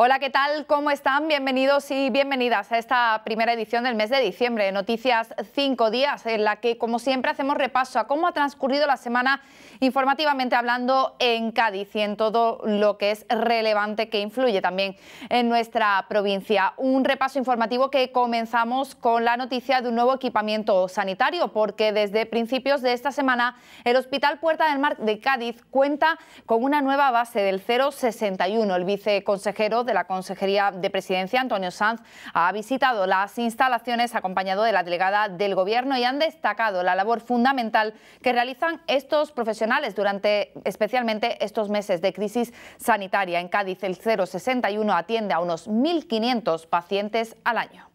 Hola, ¿qué tal? ¿Cómo están? Bienvenidos y bienvenidas a esta primera edición del mes de diciembre, Noticias 5 Días, en la que, como siempre, hacemos repaso a cómo ha transcurrido la semana informativamente hablando en Cádiz y en todo lo que es relevante que influye también en nuestra provincia. Un repaso informativo que comenzamos con la noticia de un nuevo equipamiento sanitario, porque desde principios de esta semana el Hospital Puerta del Mar de Cádiz cuenta con una nueva base del 061. El viceconsejero de la Consejería de Presidencia, Antonio Sanz, ha visitado las instalaciones acompañado de la delegada del Gobierno y han destacado la labor fundamental que realizan estos profesionales durante especialmente estos meses de crisis sanitaria. En Cádiz el 061 atiende a unos 1.500 pacientes al año.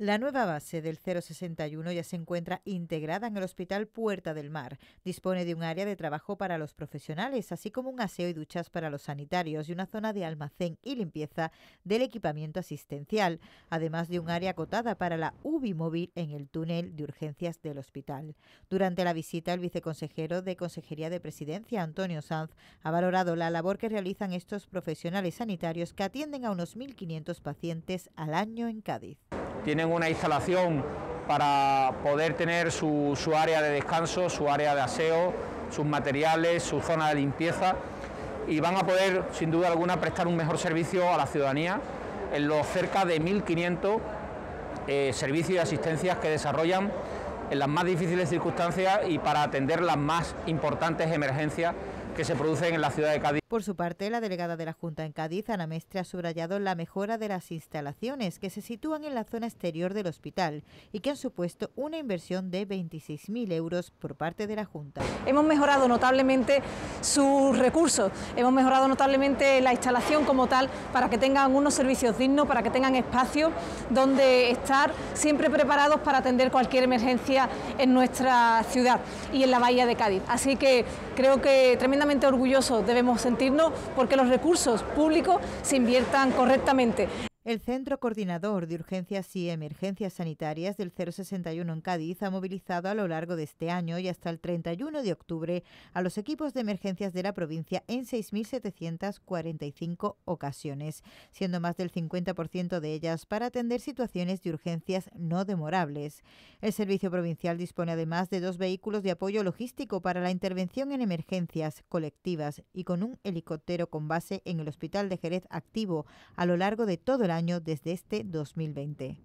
La nueva base del 061 ya se encuentra integrada en el Hospital Puerta del Mar. Dispone de un área de trabajo para los profesionales, así como un aseo y duchas para los sanitarios y una zona de almacén y limpieza del equipamiento asistencial, además de un área acotada para la UBI móvil en el túnel de urgencias del hospital. Durante la visita, el viceconsejero de Consejería de Presidencia, Antonio Sanz, ha valorado la labor que realizan estos profesionales sanitarios que atienden a unos 1.500 pacientes al año en Cádiz tienen una instalación para poder tener su, área de descanso, su área de aseo, sus materiales, su zona de limpieza y van a poder, sin duda alguna, prestar un mejor servicio a la ciudadanía en los cerca de 1.500 eh, servicios y asistencias que desarrollan en las más difíciles circunstancias y para atender las más importantes emergencias que se producen en la ciudad de Cádiz. Por su parte, la delegada de la Junta en Cádiz, Ana Mestre, ha subrayado la mejora de las instalaciones que se sitúan en la zona exterior del hospital y que han supuesto una inversión de 26.000 euros por parte de la Junta. Hemos mejorado notablemente sus recursos, hemos mejorado notablemente la instalación como tal para que tengan unos servicios dignos, para que tengan espacio donde estar siempre preparados para atender cualquier emergencia en nuestra ciudad y en la bahía de Cádiz. Así que creo que orgullosos debemos sentirnos porque los recursos públicos se inviertan correctamente. El Centro Coordinador de Urgencias y Emergencias Sanitarias del 061 en Cádiz ha movilizado a lo largo de este año y hasta el 31 de octubre a los equipos de emergencias de la provincia en 6.745 ocasiones, siendo más del 50% de ellas para atender situaciones de urgencias no demorables. El Servicio Provincial dispone además de dos vehículos de apoyo logístico para la intervención en emergencias colectivas y con un helicóptero con base en el Hospital de Jerez activo a lo largo de todo el año desde este 2020.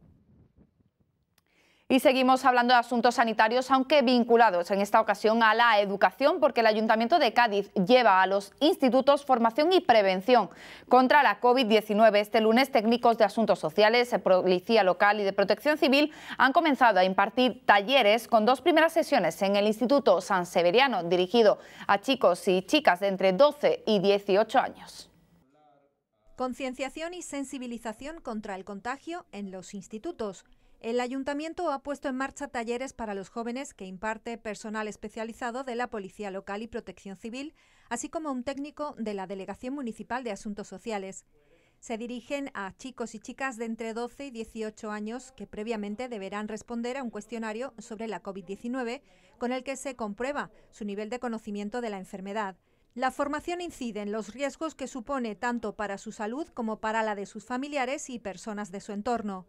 Y seguimos hablando de asuntos sanitarios, aunque vinculados en esta ocasión a la educación, porque el Ayuntamiento de Cádiz lleva a los institutos formación y prevención contra la COVID-19. Este lunes, técnicos de asuntos sociales, policía local y de protección civil han comenzado a impartir talleres con dos primeras sesiones en el Instituto San Severiano, dirigido a chicos y chicas de entre 12 y 18 años. Concienciación y sensibilización contra el contagio en los institutos. El ayuntamiento ha puesto en marcha talleres para los jóvenes que imparte personal especializado de la Policía Local y Protección Civil, así como un técnico de la Delegación Municipal de Asuntos Sociales. Se dirigen a chicos y chicas de entre 12 y 18 años que previamente deberán responder a un cuestionario sobre la COVID-19 con el que se comprueba su nivel de conocimiento de la enfermedad. La formación incide en los riesgos que supone tanto para su salud como para la de sus familiares y personas de su entorno.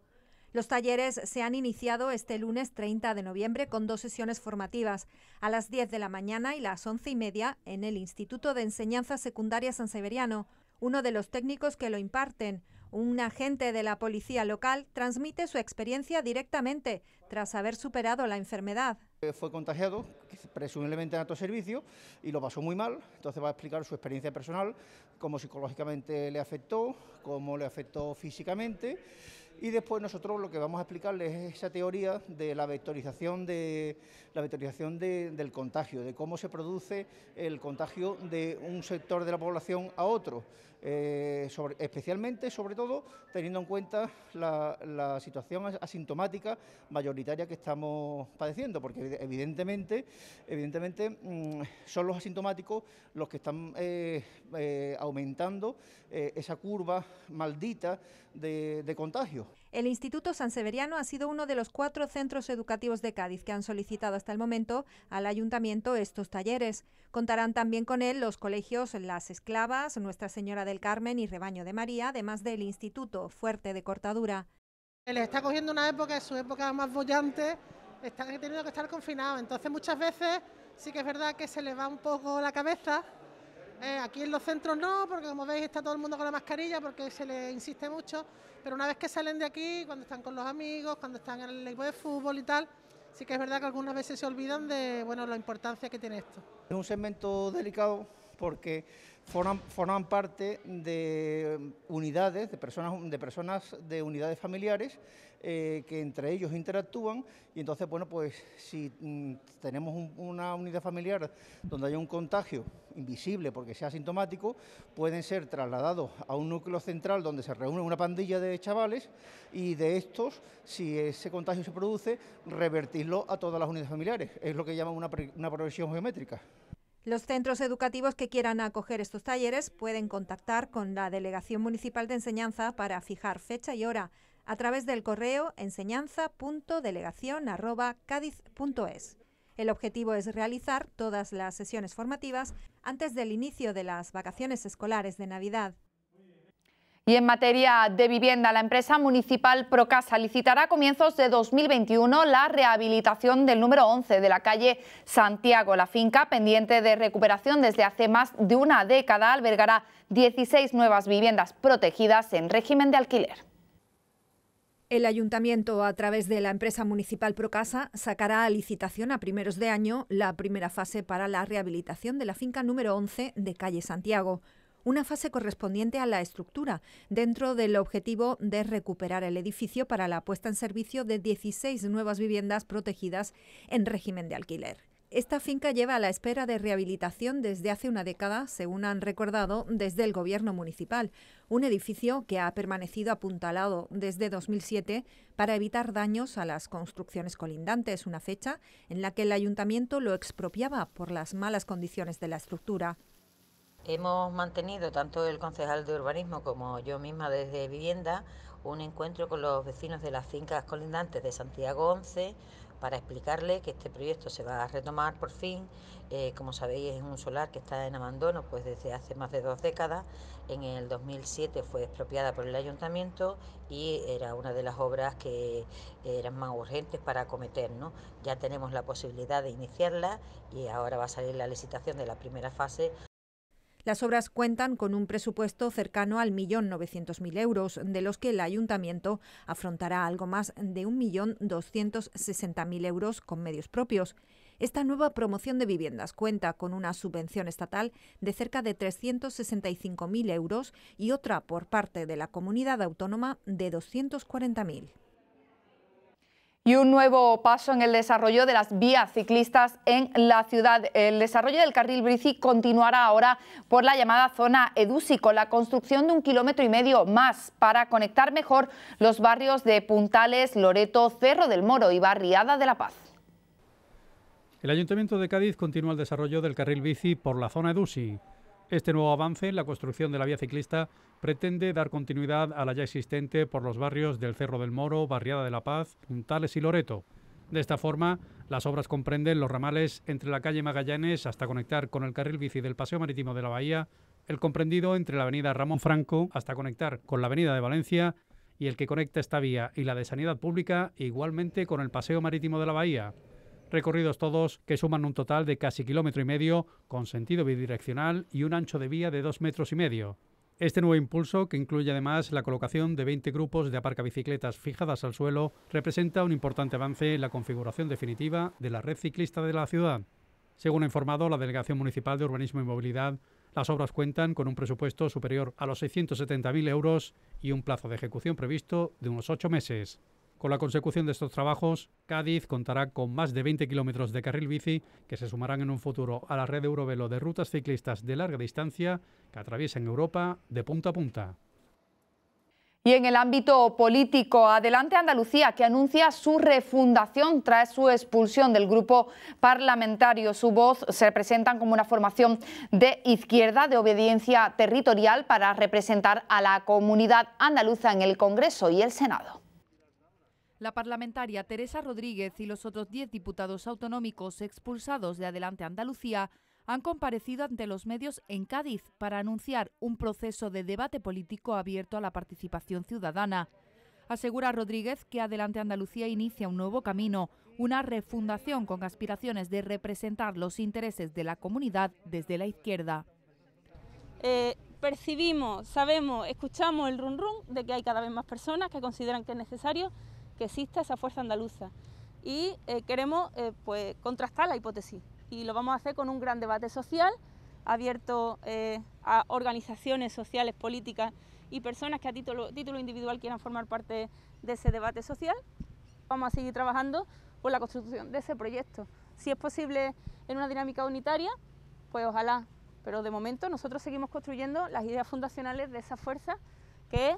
Los talleres se han iniciado este lunes 30 de noviembre con dos sesiones formativas, a las 10 de la mañana y las 11 y media en el Instituto de Enseñanza Secundaria San Severiano. Uno de los técnicos que lo imparten, un agente de la policía local, transmite su experiencia directamente tras haber superado la enfermedad. Fue contagiado, presumiblemente en alto servicio, y lo pasó muy mal. Entonces va a explicar su experiencia personal, cómo psicológicamente le afectó, cómo le afectó físicamente. Y después nosotros lo que vamos a explicarles es esa teoría de la vectorización, de, la vectorización del contagio, de cómo se produce el contagio de un sector de la población a otro. Eh, especialmente, sobre todo, teniendo en cuenta la, situación asintomática mayoritaria que estamos padeciendo, porque evidentemente, evidentemente mm, son los asintomáticos los que están eh, eh, aumentando esa curva maldita de, de contagios. El Instituto Severiano ha sido uno de los cuatro centros educativos de Cádiz que han solicitado hasta el momento al ayuntamiento estos talleres. Contarán también con él los colegios Las Esclavas, Nuestra Señora del Carmen y Rebaño de María, además del Instituto Fuerte de Cortadura. Les está cogiendo una época, su época más bollante, están teniendo que estar confinados. Entonces muchas veces sí que es verdad que se le va un poco la cabeza eh, aquí en los centros no, porque como veis está todo el mundo con la mascarilla porque se le insiste mucho, pero una vez que salen de aquí, cuando están con los amigos, cuando están en el equipo de fútbol y tal, sí que es verdad que algunas veces se olvidan de bueno, la importancia que tiene esto. Es un segmento delicado porque forman, forman parte de unidades, de personas, de personas de unidades familiares eh, que entre ellos interactúan y entonces, bueno, pues si mm, tenemos una unidad familiar donde haya un contagio invisible porque sea asintomático, pueden ser trasladados a un núcleo central donde se reúne una pandilla de chavales y de estos, si ese contagio se produce, revertirlo a todas las unidades familiares. Es lo que llaman una, una progresión geométrica. Los centros educativos que quieran acoger estos talleres pueden contactar con la Delegación Municipal de Enseñanza para fijar fecha y hora a través del correo enseñanza.delegación.cádiz.es. El objetivo es realizar todas las sesiones formativas antes del inicio de las vacaciones escolares de Navidad. Y en materia de vivienda, la empresa municipal Procasa licitará a comienzos de 2021 la rehabilitación del número 11 de la calle Santiago. La finca, pendiente de recuperación desde hace más de una década, albergará 16 nuevas viviendas protegidas en régimen de alquiler. El ayuntamiento, a través de la empresa municipal Procasa, sacará a licitación a primeros de año la primera fase para la rehabilitación de la finca número 11 de Calle Santiago, una fase correspondiente a la estructura, dentro del objetivo de recuperar el edificio para la puesta en servicio de 16 nuevas viviendas protegidas en régimen de alquiler. Esta finca lleva a la espera de rehabilitación desde hace una década, según han recordado desde el Gobierno Municipal, un edificio que ha permanecido apuntalado desde 2007 para evitar daños a las construcciones colindantes, una fecha en la que el ayuntamiento lo expropiaba por las malas condiciones de la estructura. Hemos mantenido, tanto el concejal de urbanismo como yo misma desde vivienda, un encuentro con los vecinos de las fincas colindantes de Santiago 11, para explicarle que este proyecto se va a retomar por fin. Eh, como sabéis, es un solar que está en abandono pues desde hace más de dos décadas. En el 2007 fue expropiada por el ayuntamiento y era una de las obras que eran más urgentes para acometer. ¿no? Ya tenemos la posibilidad de iniciarla y ahora va a salir la licitación de la primera fase las obras cuentan con un presupuesto cercano al 1.900.000 euros, de los que el ayuntamiento afrontará algo más de un millón euros con medios propios. Esta nueva promoción de viviendas cuenta con una subvención estatal de cerca de 365.000 euros y otra por parte de la comunidad autónoma de 240.000 y un nuevo paso en el desarrollo de las vías ciclistas en la ciudad. El desarrollo del carril bici continuará ahora por la llamada zona EDUSI con la construcción de un kilómetro y medio más para conectar mejor los barrios de Puntales, Loreto, Cerro del Moro y Barriada de la Paz. El Ayuntamiento de Cádiz continúa el desarrollo del carril bici por la zona EDUSI. Este nuevo avance en la construcción de la vía ciclista pretende dar continuidad a la ya existente por los barrios del Cerro del Moro, Barriada de la Paz, Puntales y Loreto. De esta forma, las obras comprenden los ramales entre la calle Magallanes hasta conectar con el carril bici del Paseo Marítimo de la Bahía, el comprendido entre la avenida Ramón Franco hasta conectar con la avenida de Valencia y el que conecta esta vía y la de Sanidad Pública igualmente con el Paseo Marítimo de la Bahía recorridos todos que suman un total de casi kilómetro y medio, con sentido bidireccional y un ancho de vía de dos metros y medio. Este nuevo impulso, que incluye además la colocación de 20 grupos de aparcabicicletas fijadas al suelo, representa un importante avance en la configuración definitiva de la red ciclista de la ciudad. Según ha informado la Delegación Municipal de Urbanismo y Movilidad, las obras cuentan con un presupuesto superior a los 670.000 euros y un plazo de ejecución previsto de unos ocho meses. Con la consecución de estos trabajos, Cádiz contará con más de 20 kilómetros de carril bici que se sumarán en un futuro a la red Eurovelo de rutas ciclistas de larga distancia que atraviesan Europa de punta a punta. Y en el ámbito político, adelante Andalucía, que anuncia su refundación tras su expulsión del grupo parlamentario. Su voz se presenta como una formación de izquierda de obediencia territorial para representar a la comunidad andaluza en el Congreso y el Senado. La parlamentaria Teresa Rodríguez y los otros 10 diputados autonómicos expulsados de Adelante Andalucía han comparecido ante los medios en Cádiz para anunciar un proceso de debate político abierto a la participación ciudadana. Asegura Rodríguez que Adelante Andalucía inicia un nuevo camino, una refundación con aspiraciones de representar los intereses de la comunidad desde la izquierda. Eh, percibimos, sabemos, escuchamos el rum de que hay cada vez más personas que consideran que es necesario que exista esa fuerza andaluza. Y eh, queremos eh, pues, contrastar la hipótesis y lo vamos a hacer con un gran debate social abierto eh, a organizaciones sociales, políticas y personas que a título, título individual quieran formar parte de ese debate social. Vamos a seguir trabajando por la construcción de ese proyecto. Si es posible en una dinámica unitaria, pues ojalá, pero de momento nosotros seguimos construyendo las ideas fundacionales de esa fuerza que es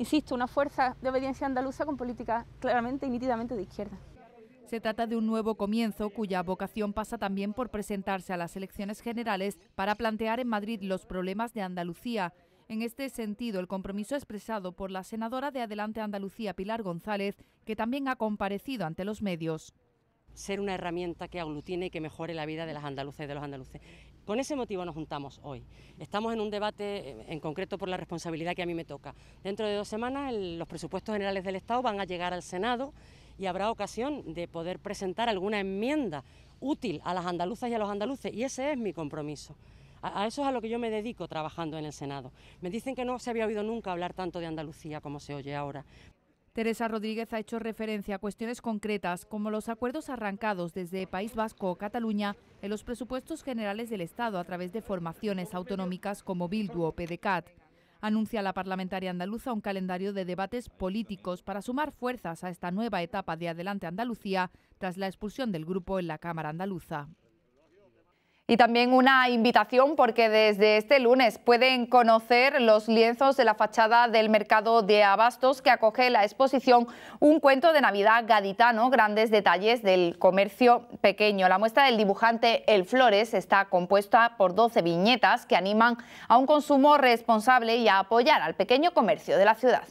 Insisto, una fuerza de obediencia andaluza con política claramente y nítidamente de izquierda. Se trata de un nuevo comienzo cuya vocación pasa también por presentarse a las elecciones generales para plantear en Madrid los problemas de Andalucía. En este sentido, el compromiso expresado por la senadora de Adelante Andalucía, Pilar González, que también ha comparecido ante los medios. Ser una herramienta que aglutine y que mejore la vida de las andaluces y de los andaluces. Con ese motivo nos juntamos hoy. Estamos en un debate eh, en concreto por la responsabilidad que a mí me toca. Dentro de dos semanas los presupuestos generales del Estado van a llegar al Senado y habrá ocasión de poder presentar alguna enmienda útil a las andaluzas y a los andaluces y ese es mi compromiso. a eso es a lo que yo me dedico trabajando en el Senado. Me dicen que no se había oído nunca hablar tanto de Andalucía como se oye ahora. Teresa Rodríguez ha hecho referencia a cuestiones concretas como los acuerdos arrancados desde País Vasco o Cataluña en los presupuestos generales del Estado a través de formaciones autonómicas como Bildu o PDCAT. Anuncia la parlamentaria andaluza un calendario de debates políticos para sumar fuerzas a esta nueva etapa de Adelante Andalucía tras la expulsión del grupo en la Cámara andaluza y también una invitación porque desde este lunes pueden conocer los lienzos de la fachada del mercado de abastos que acoge la exposición Un cuento de Navidad gaditano, grandes detalles del comercio pequeño. La muestra del dibujante El Flores está compuesta por 12 viñetas que animan a un consumo responsable y a apoyar al pequeño comercio de la ciudad.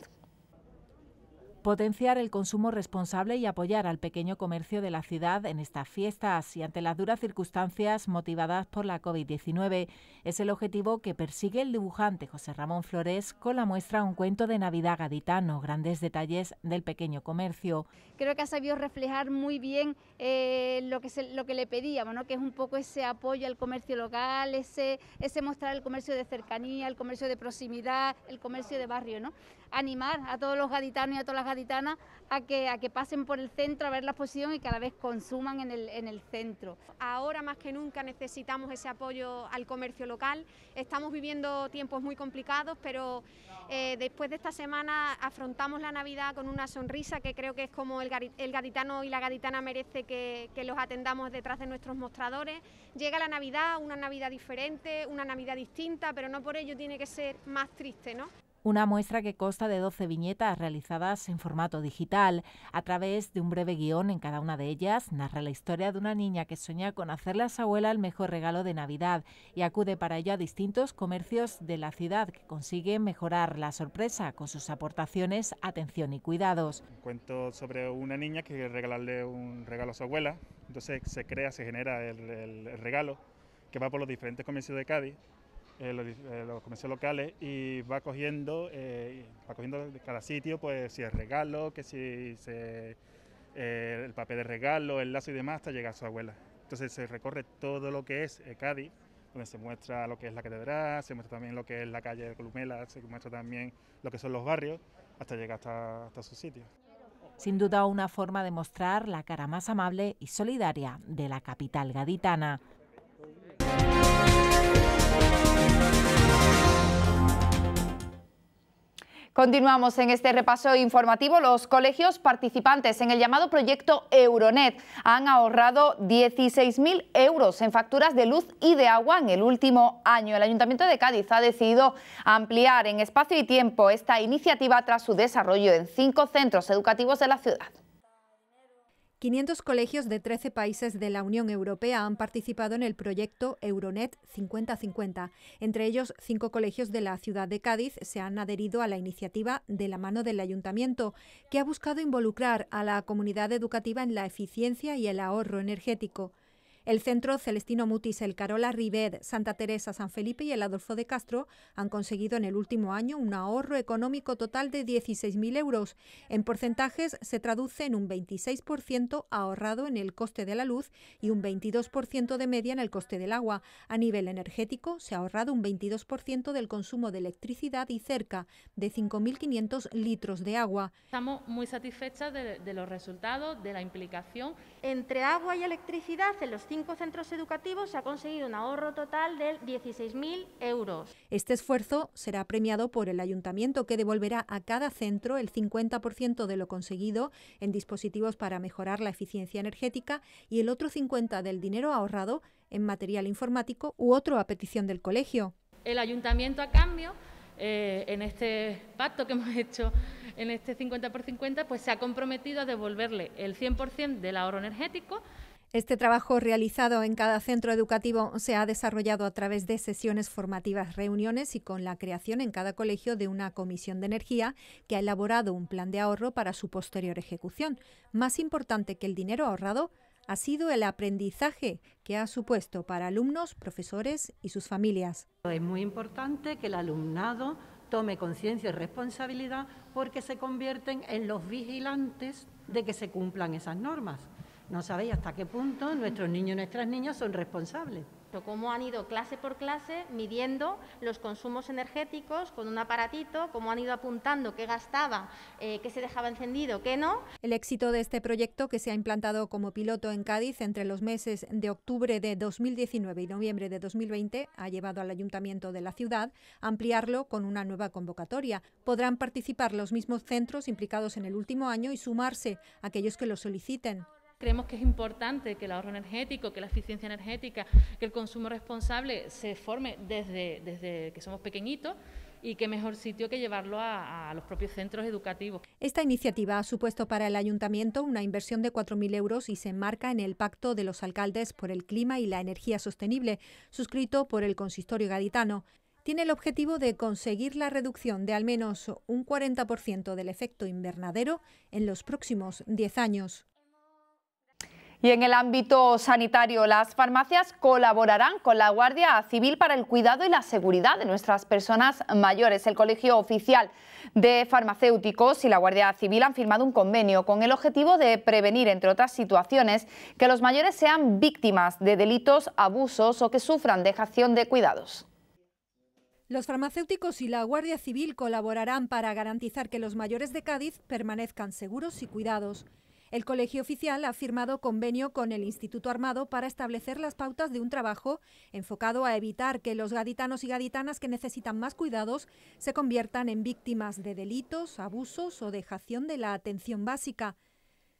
Potenciar el consumo responsable y apoyar al pequeño comercio de la ciudad en estas fiestas y ante las duras circunstancias motivadas por la COVID-19 es el objetivo que persigue el dibujante José Ramón Flores con la muestra Un cuento de Navidad gaditano, grandes detalles del pequeño comercio. Creo que ha sabido reflejar muy bien eh, lo, que lo que le pedíamos, que es un poco ese apoyo al comercio local, ese, ese mostrar el comercio de cercanía, el comercio de proximidad, el comercio de barrio. ¿no? animar a todos los gaditanos y a todas las gaditanas a que, a que pasen por el centro a ver la exposición y cada vez consuman en el, centro. Ahora más que nunca necesitamos ese apoyo al comercio local. Estamos viviendo tiempos muy complicados, pero eh, después de esta semana afrontamos la Navidad con una sonrisa que creo que es como el, gaditano y la gaditana merece que, que los atendamos detrás de nuestros mostradores. Llega la Navidad, una Navidad diferente, una Navidad distinta, pero no por ello tiene que ser más triste, ¿no? Una muestra que consta de 12 viñetas realizadas en formato digital. A través de un breve guión en cada una de ellas, narra la historia de una niña que sueña con hacerle a su abuela el mejor regalo de Navidad y acude para ello a distintos comercios de la ciudad que consiguen mejorar la sorpresa con sus aportaciones, atención y cuidados. Cuento sobre una niña que quiere regalarle un regalo a su abuela, entonces se crea, se genera el regalo que va por los diferentes comercios de Cádiz eh, eh, los, comercios locales y va cogiendo, eh, va cogiendo de cada sitio, pues si es regalo, que si se, el papel de regalo, el lazo y demás, hasta llegar a su abuela. Entonces se recorre todo lo que es Cádiz, donde se muestra lo que es la catedral, se muestra también lo que es la calle de Columela, se muestra también lo que son los barrios, hasta llegar hasta su sitio. Sin duda una forma de mostrar la cara más amable y solidaria de la capital gaditana. Continuamos en este repaso informativo. Los colegios participantes en el llamado proyecto Euronet han ahorrado 16.000 euros en facturas de luz y de agua en el último año. El Ayuntamiento de Cádiz ha decidido ampliar en espacio y tiempo esta iniciativa tras su desarrollo en cinco centros educativos de la ciudad. 500 colegios de 13 países de la Unión Europea han participado en el proyecto Euronet 5050. Entre ellos, cinco colegios de la ciudad de Cádiz se han adherido a la iniciativa de la mano del ayuntamiento, que ha buscado involucrar a la comunidad educativa en la eficiencia y el ahorro energético. El centro Celestino Mutis, el Carola Rivet, Santa Teresa, San Felipe y el Adolfo de Castro han conseguido en el último año un ahorro económico total de 16.000 euros. En porcentajes se traduce en un 26% ahorrado en el coste de la luz y un 22% de media en el coste del agua. A nivel energético se ha ahorrado un 22% del consumo de electricidad y cerca de 5.500 litros de agua. Estamos muy satisfechas de, de los resultados, de la implicación. Entre agua y electricidad, en los cinco centros educativos se ha conseguido un ahorro total de 16.000 euros. Este esfuerzo será premiado por el ayuntamiento que devolverá a cada centro el 50% de lo conseguido en dispositivos para mejorar la eficiencia energética y el otro 50% del dinero ahorrado en material informático u otro a petición del colegio. El ayuntamiento a cambio eh, en este pacto que hemos hecho, en este 50 por 50, pues se ha comprometido a devolverle el 100% del ahorro energético, este trabajo realizado en cada centro educativo se ha desarrollado a través de sesiones formativas, reuniones y con la creación en cada colegio de una comisión de energía que ha elaborado un plan de ahorro para su posterior ejecución. Más importante que el dinero ahorrado ha sido el aprendizaje que ha supuesto para alumnos, profesores y sus familias. Es muy importante que el alumnado tome conciencia y responsabilidad porque se convierten en los vigilantes de que se cumplan esas normas. No sabéis hasta qué punto nuestros niños y nuestras niñas son responsables. Cómo han ido clase por clase midiendo los consumos energéticos con un aparatito, cómo han ido apuntando qué gastaba, eh, qué se dejaba encendido, qué no. El éxito de este proyecto, que se ha implantado como piloto en Cádiz entre los meses de octubre de 2019 y noviembre de 2020, ha llevado al ayuntamiento de la ciudad a ampliarlo con una nueva convocatoria. Podrán participar los mismos centros implicados en el último año y sumarse aquellos que lo soliciten. Creemos que es importante que el ahorro energético, que la eficiencia energética, que el consumo responsable se forme desde, desde que somos pequeñitos y que mejor sitio que llevarlo a, a, los propios centros educativos. Esta iniciativa ha supuesto para el ayuntamiento una inversión de 4.000 euros y se enmarca en el Pacto de los Alcaldes por el Clima y la Energía Sostenible, suscrito por el Consistorio Gaditano. Tiene el objetivo de conseguir la reducción de al menos un 40% del efecto invernadero en los próximos 10 años. Y en el ámbito sanitario, las farmacias colaborarán con la Guardia Civil para el cuidado y la seguridad de nuestras personas mayores. El Colegio Oficial de Farmacéuticos y la Guardia Civil han firmado un convenio con el objetivo de prevenir, entre otras situaciones, que los mayores sean víctimas de delitos, abusos o que sufran dejación de cuidados. Los farmacéuticos y la Guardia Civil colaborarán para garantizar que los mayores de Cádiz permanezcan seguros y cuidados. El Colegio Oficial ha firmado convenio con el Instituto Armado para establecer las pautas de un trabajo enfocado a evitar que los gaditanos y gaditanas que necesitan más cuidados se conviertan en víctimas de delitos, abusos o dejación de la atención básica.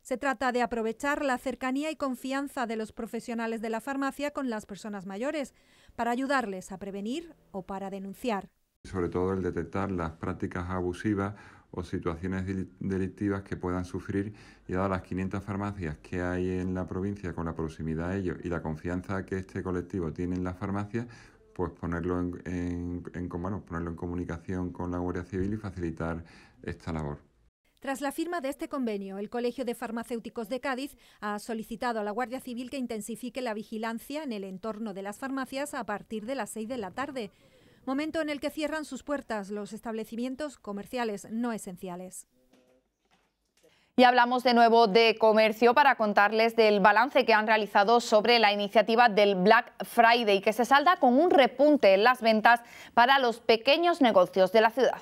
Se trata de aprovechar la cercanía y confianza de los profesionales de la farmacia con las personas mayores para ayudarles a prevenir o para denunciar. Sobre todo el detectar las prácticas abusivas o situaciones delictivas que puedan sufrir y dadas las 500 farmacias que hay en la provincia con la proximidad a ellos y la confianza que este colectivo tiene en las farmacias, pues ponerlo en, en, en, ponerlo en comunicación con la Guardia Civil y facilitar esta labor. Tras la firma de este convenio, el Colegio de Farmacéuticos de Cádiz ha solicitado a la Guardia Civil que intensifique la vigilancia en el entorno de las farmacias a partir de las 6 de la tarde momento en el que cierran sus puertas los establecimientos comerciales no esenciales. Y hablamos de nuevo de comercio para contarles del balance que han realizado sobre la iniciativa del Black Friday, que se salda con un repunte en las ventas para los pequeños negocios de la ciudad.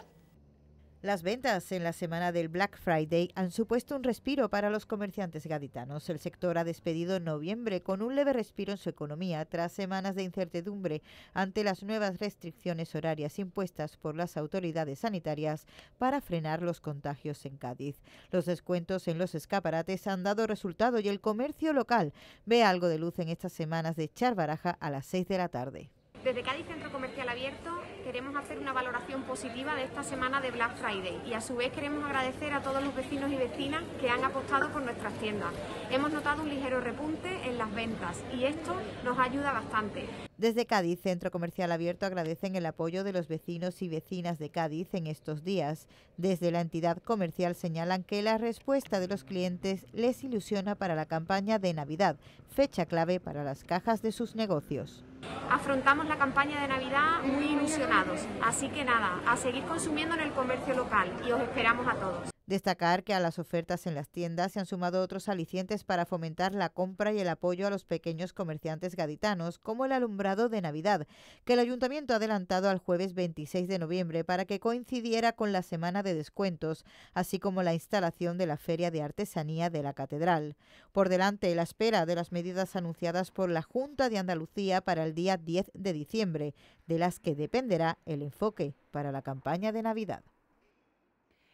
Las ventas en la semana del Black Friday han supuesto un respiro para los comerciantes gaditanos. El sector ha despedido en noviembre con un leve respiro en su economía tras semanas de incertidumbre ante las nuevas restricciones horarias impuestas por las autoridades sanitarias para frenar los contagios en Cádiz. Los descuentos en los escaparates han dado resultado y el comercio local ve algo de luz en estas semanas de echar baraja a las 6 de la tarde. Desde Cádiz Centro Comercial Abierto queremos hacer una valoración positiva de esta semana de Black Friday y a su vez queremos agradecer a todos los vecinos y vecinas que han apostado por nuestras tiendas. Hemos notado un ligero repunte en las ventas y esto nos ayuda bastante. Desde Cádiz, Centro Comercial Abierto agradecen el apoyo de los vecinos y vecinas de Cádiz en estos días. Desde la entidad comercial señalan que la respuesta de los clientes les ilusiona para la campaña de Navidad, fecha clave para las cajas de sus negocios. Afrontamos la campaña de Navidad muy ilusionada Así que nada, a seguir consumiendo en el comercio local y os esperamos a todos. Destacar que a las ofertas en las tiendas se han sumado otros alicientes para fomentar la compra y el apoyo a los pequeños comerciantes gaditanos, como el alumbrado de Navidad, que el ayuntamiento ha adelantado al jueves 26 de noviembre para que coincidiera con la semana de descuentos, así como la instalación de la Feria de Artesanía de la Catedral. Por delante, la espera de las medidas anunciadas por la Junta de Andalucía para el día 10 de diciembre, de las que dependerá el enfoque para la campaña de Navidad.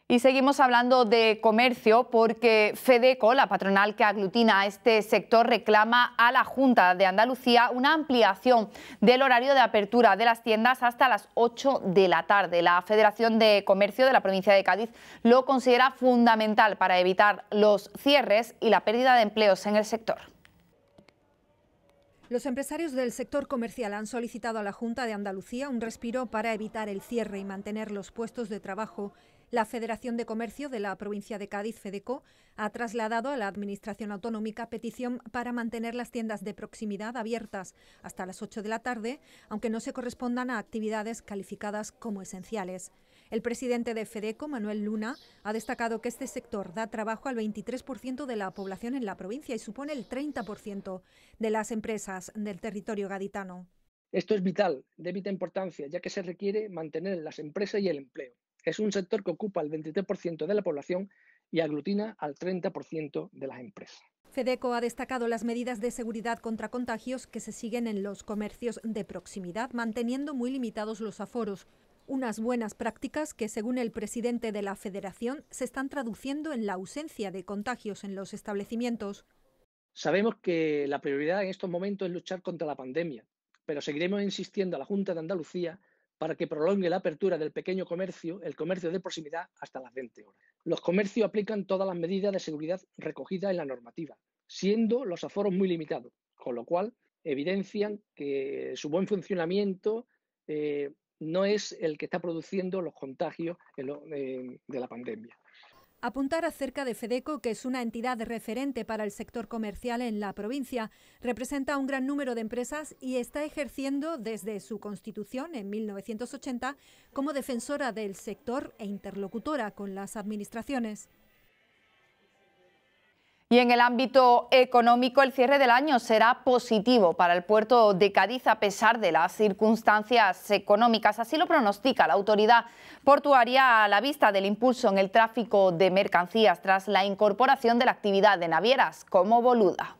Y seguimos hablando de comercio porque Fedeco, la patronal que aglutina a este sector, reclama a la Junta de Andalucía una ampliación del horario de apertura de las tiendas hasta las 8 de la tarde. La Federación de Comercio de la provincia de Cádiz lo considera fundamental para evitar los cierres y la pérdida de empleos en el sector. Los empresarios del sector comercial han solicitado a la Junta de Andalucía un respiro para evitar el cierre y mantener los puestos de trabajo la Federación de Comercio de la provincia de Cádiz, FEDECO, ha trasladado a la Administración Autonómica petición para mantener las tiendas de proximidad abiertas hasta las 8 de la tarde, aunque no se correspondan a actividades calificadas como esenciales. El presidente de FEDECO, Manuel Luna, ha destacado que este sector da trabajo al 23% de la población en la provincia y supone el 30% de las empresas del territorio gaditano. Esto es vital, de vital importancia, ya que se requiere mantener las empresas y el empleo. Es un sector que ocupa el 23% de la población y aglutina al 30% de las empresas. Fedeco ha destacado las medidas de seguridad contra contagios que se siguen en los comercios de proximidad, manteniendo muy limitados los aforos. Unas buenas prácticas que, según el presidente de la federación, se están traduciendo en la ausencia de contagios en los establecimientos. Sabemos que la prioridad en estos momentos es luchar contra la pandemia, pero seguiremos insistiendo a la Junta de Andalucía para que prolongue la apertura del pequeño comercio, el comercio de proximidad, hasta las 20 horas. Los comercios aplican todas las medidas de seguridad recogidas en la normativa, siendo los aforos muy limitados, con lo cual evidencian que su buen funcionamiento eh, no es el que está produciendo los contagios de la pandemia. Apuntar acerca de Fedeco, que es una entidad referente para el sector comercial en la provincia, representa un gran número de empresas y está ejerciendo desde su constitución en 1980 como defensora del sector e interlocutora con las administraciones. Y en el ámbito económico, el cierre del año será positivo para el puerto de Cádiz a pesar de las circunstancias económicas. Así lo pronostica la autoridad portuaria a la vista del impulso en el tráfico de mercancías tras la incorporación de la actividad de navieras como Boluda.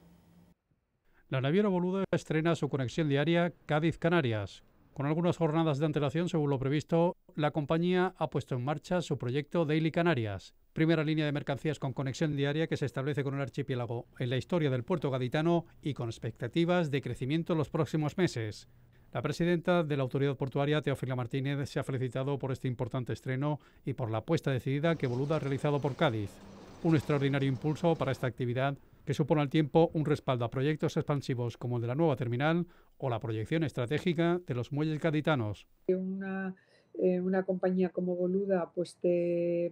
La naviera Boluda estrena su conexión diaria Cádiz-Canarias con algunas jornadas de antelación, según lo previsto, la compañía ha puesto en marcha su proyecto Daily Canarias, primera línea de mercancías con conexión diaria que se establece con el archipiélago en la historia del puerto gaditano y con expectativas de crecimiento en los próximos meses. La presidenta de la Autoridad Portuaria, Teófila Martínez, se ha felicitado por este importante estreno y por la apuesta decidida que Boluda ha realizado por Cádiz. Un extraordinario impulso para esta actividad que supone al tiempo un respaldo a proyectos expansivos como el de la nueva terminal o la proyección estratégica de los muelles gaditanos. Una, eh, una compañía como Boluda, pues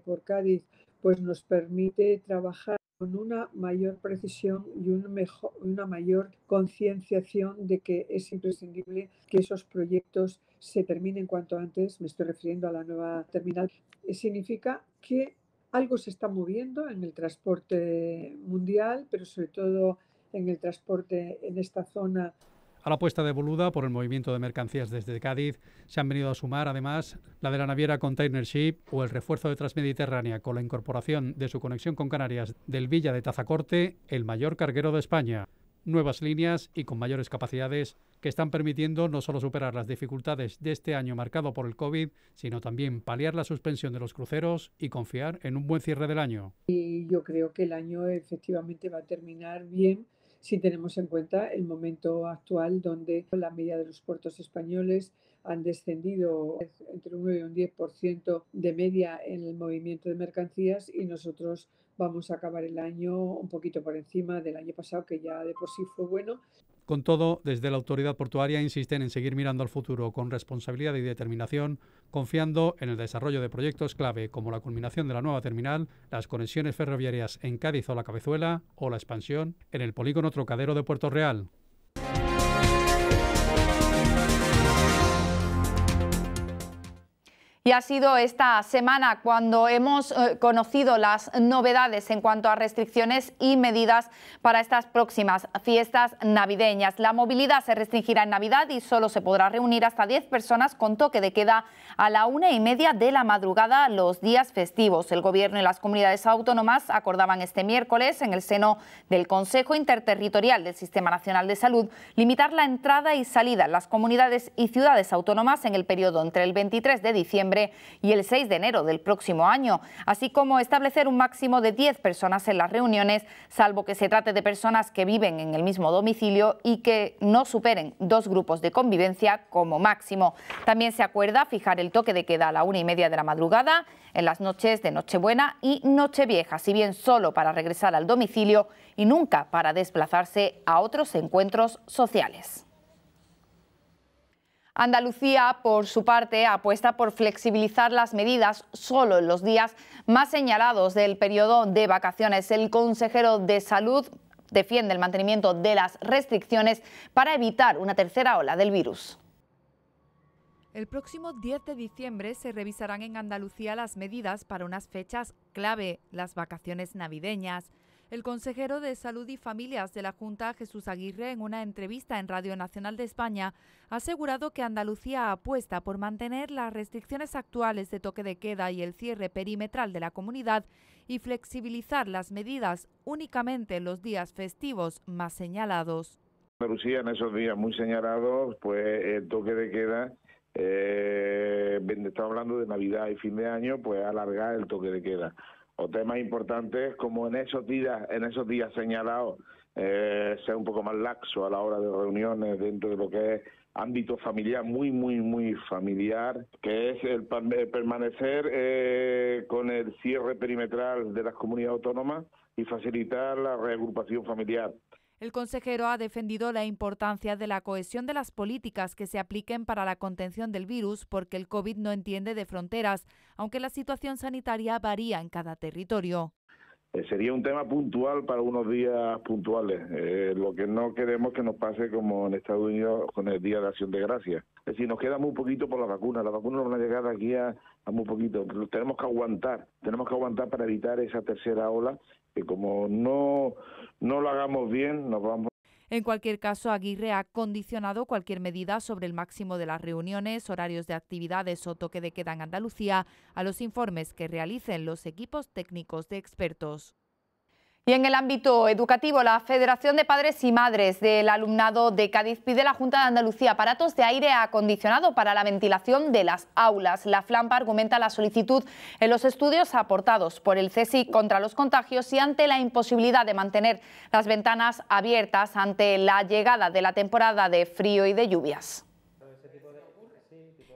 por Cádiz, pues nos permite trabajar con una mayor precisión y un mejor, una mayor concienciación de que es imprescindible que esos proyectos se terminen cuanto antes, me estoy refiriendo a la nueva terminal, significa que algo se está moviendo en el transporte mundial, pero sobre todo en el transporte en esta zona. A la apuesta de Boluda por el movimiento de mercancías desde Cádiz se han venido a sumar además la de la naviera Container Ship o el refuerzo de Transmediterránea con la incorporación de su conexión con Canarias del Villa de Tazacorte, el mayor carguero de España nuevas líneas y con mayores capacidades que están permitiendo no solo superar las dificultades de este año marcado por el COVID, sino también paliar la suspensión de los cruceros y confiar en un buen cierre del año. Y yo creo que el año efectivamente va a terminar bien si tenemos en cuenta el momento actual donde la media de los puertos españoles han descendido entre un 9 y un 10% de media en el movimiento de mercancías y nosotros vamos a acabar el año un poquito por encima del año pasado, que ya de por sí fue bueno. Con todo, desde la autoridad portuaria insisten en seguir mirando al futuro con responsabilidad y determinación confiando en el desarrollo de proyectos clave como la culminación de la nueva terminal, las conexiones ferroviarias en Cádiz o la Cabezuela o la expansión en el polígono Trocadero de Puerto Real, Y ha sido esta semana cuando hemos eh, conocido las novedades en cuanto a restricciones y medidas para estas próximas fiestas navideñas. La movilidad se restringirá en Navidad y solo se podrá reunir hasta 10 personas con toque de queda a la una y media de la madrugada los días festivos. El Gobierno y las comunidades autónomas acordaban este miércoles en el seno del Consejo Interterritorial del Sistema Nacional de Salud limitar la entrada y salida en las comunidades y ciudades autónomas en el periodo entre el 23 de diciembre y el 6 de enero del próximo año, así como establecer un máximo de 10 personas en las reuniones, salvo que se trate de personas que viven en el mismo domicilio y que no superen dos grupos de convivencia como máximo. También se acuerda fijar el toque de queda a la una y media de la madrugada, en las noches de Nochebuena y Nochevieja, si bien solo para regresar al domicilio y nunca para desplazarse a otros encuentros sociales. Andalucía, por su parte, apuesta por flexibilizar las medidas solo en los días más señalados del periodo de vacaciones. El consejero de Salud defiende el mantenimiento de las restricciones para evitar una tercera ola del virus. El próximo 10 de diciembre se revisarán en Andalucía las medidas para unas fechas clave, las vacaciones navideñas. El consejero de Salud y Familias de la Junta, Jesús Aguirre, en una entrevista en Radio Nacional de España, ha asegurado que Andalucía apuesta por mantener las restricciones actuales de toque de queda y el cierre perimetral de la comunidad y flexibilizar las medidas únicamente en los días festivos más señalados. Andalucía en esos días muy señalados, pues el toque de queda eh, estamos hablando de Navidad y fin de año, pues alargar el toque de queda tema importante importantes como en esos días en esos días señalados eh, ser un poco más laxo a la hora de reuniones dentro de lo que es ámbito familiar muy muy muy familiar que es el, permanecer eh, con el cierre perimetral de las comunidades autónomas y facilitar la reagrupación familiar el consejero ha defendido la importancia de la cohesión de las políticas que se apliquen para la contención del virus porque el COVID no entiende de fronteras, aunque la situación sanitaria varía en cada territorio. Eh, sería un tema puntual para unos días puntuales. Eh, lo que no queremos que nos pase como en Estados Unidos con el Día de Acción de Gracias. Es decir, nos queda muy poquito por la vacuna. La vacuna nos va a llegar aquí a muy poquito. Tenemos que aguantar, tenemos que aguantar para evitar esa tercera ola como no lo hagamos bien, nos vamos. En cualquier caso, Aguirre ha condicionado cualquier medida sobre el máximo de las reuniones, horarios de actividades o toque de queda en Andalucía a los informes que realicen los equipos técnicos de expertos. Y en el ámbito educativo, la Federación de Padres y Madres del Alumnado de Cádiz pide a la Junta de Andalucía aparatos de aire acondicionado para la ventilación de las aulas. La Flampa argumenta la solicitud en los estudios aportados por el Cesi contra los contagios y ante la imposibilidad de mantener las ventanas abiertas ante la llegada de la temporada de frío y de lluvias.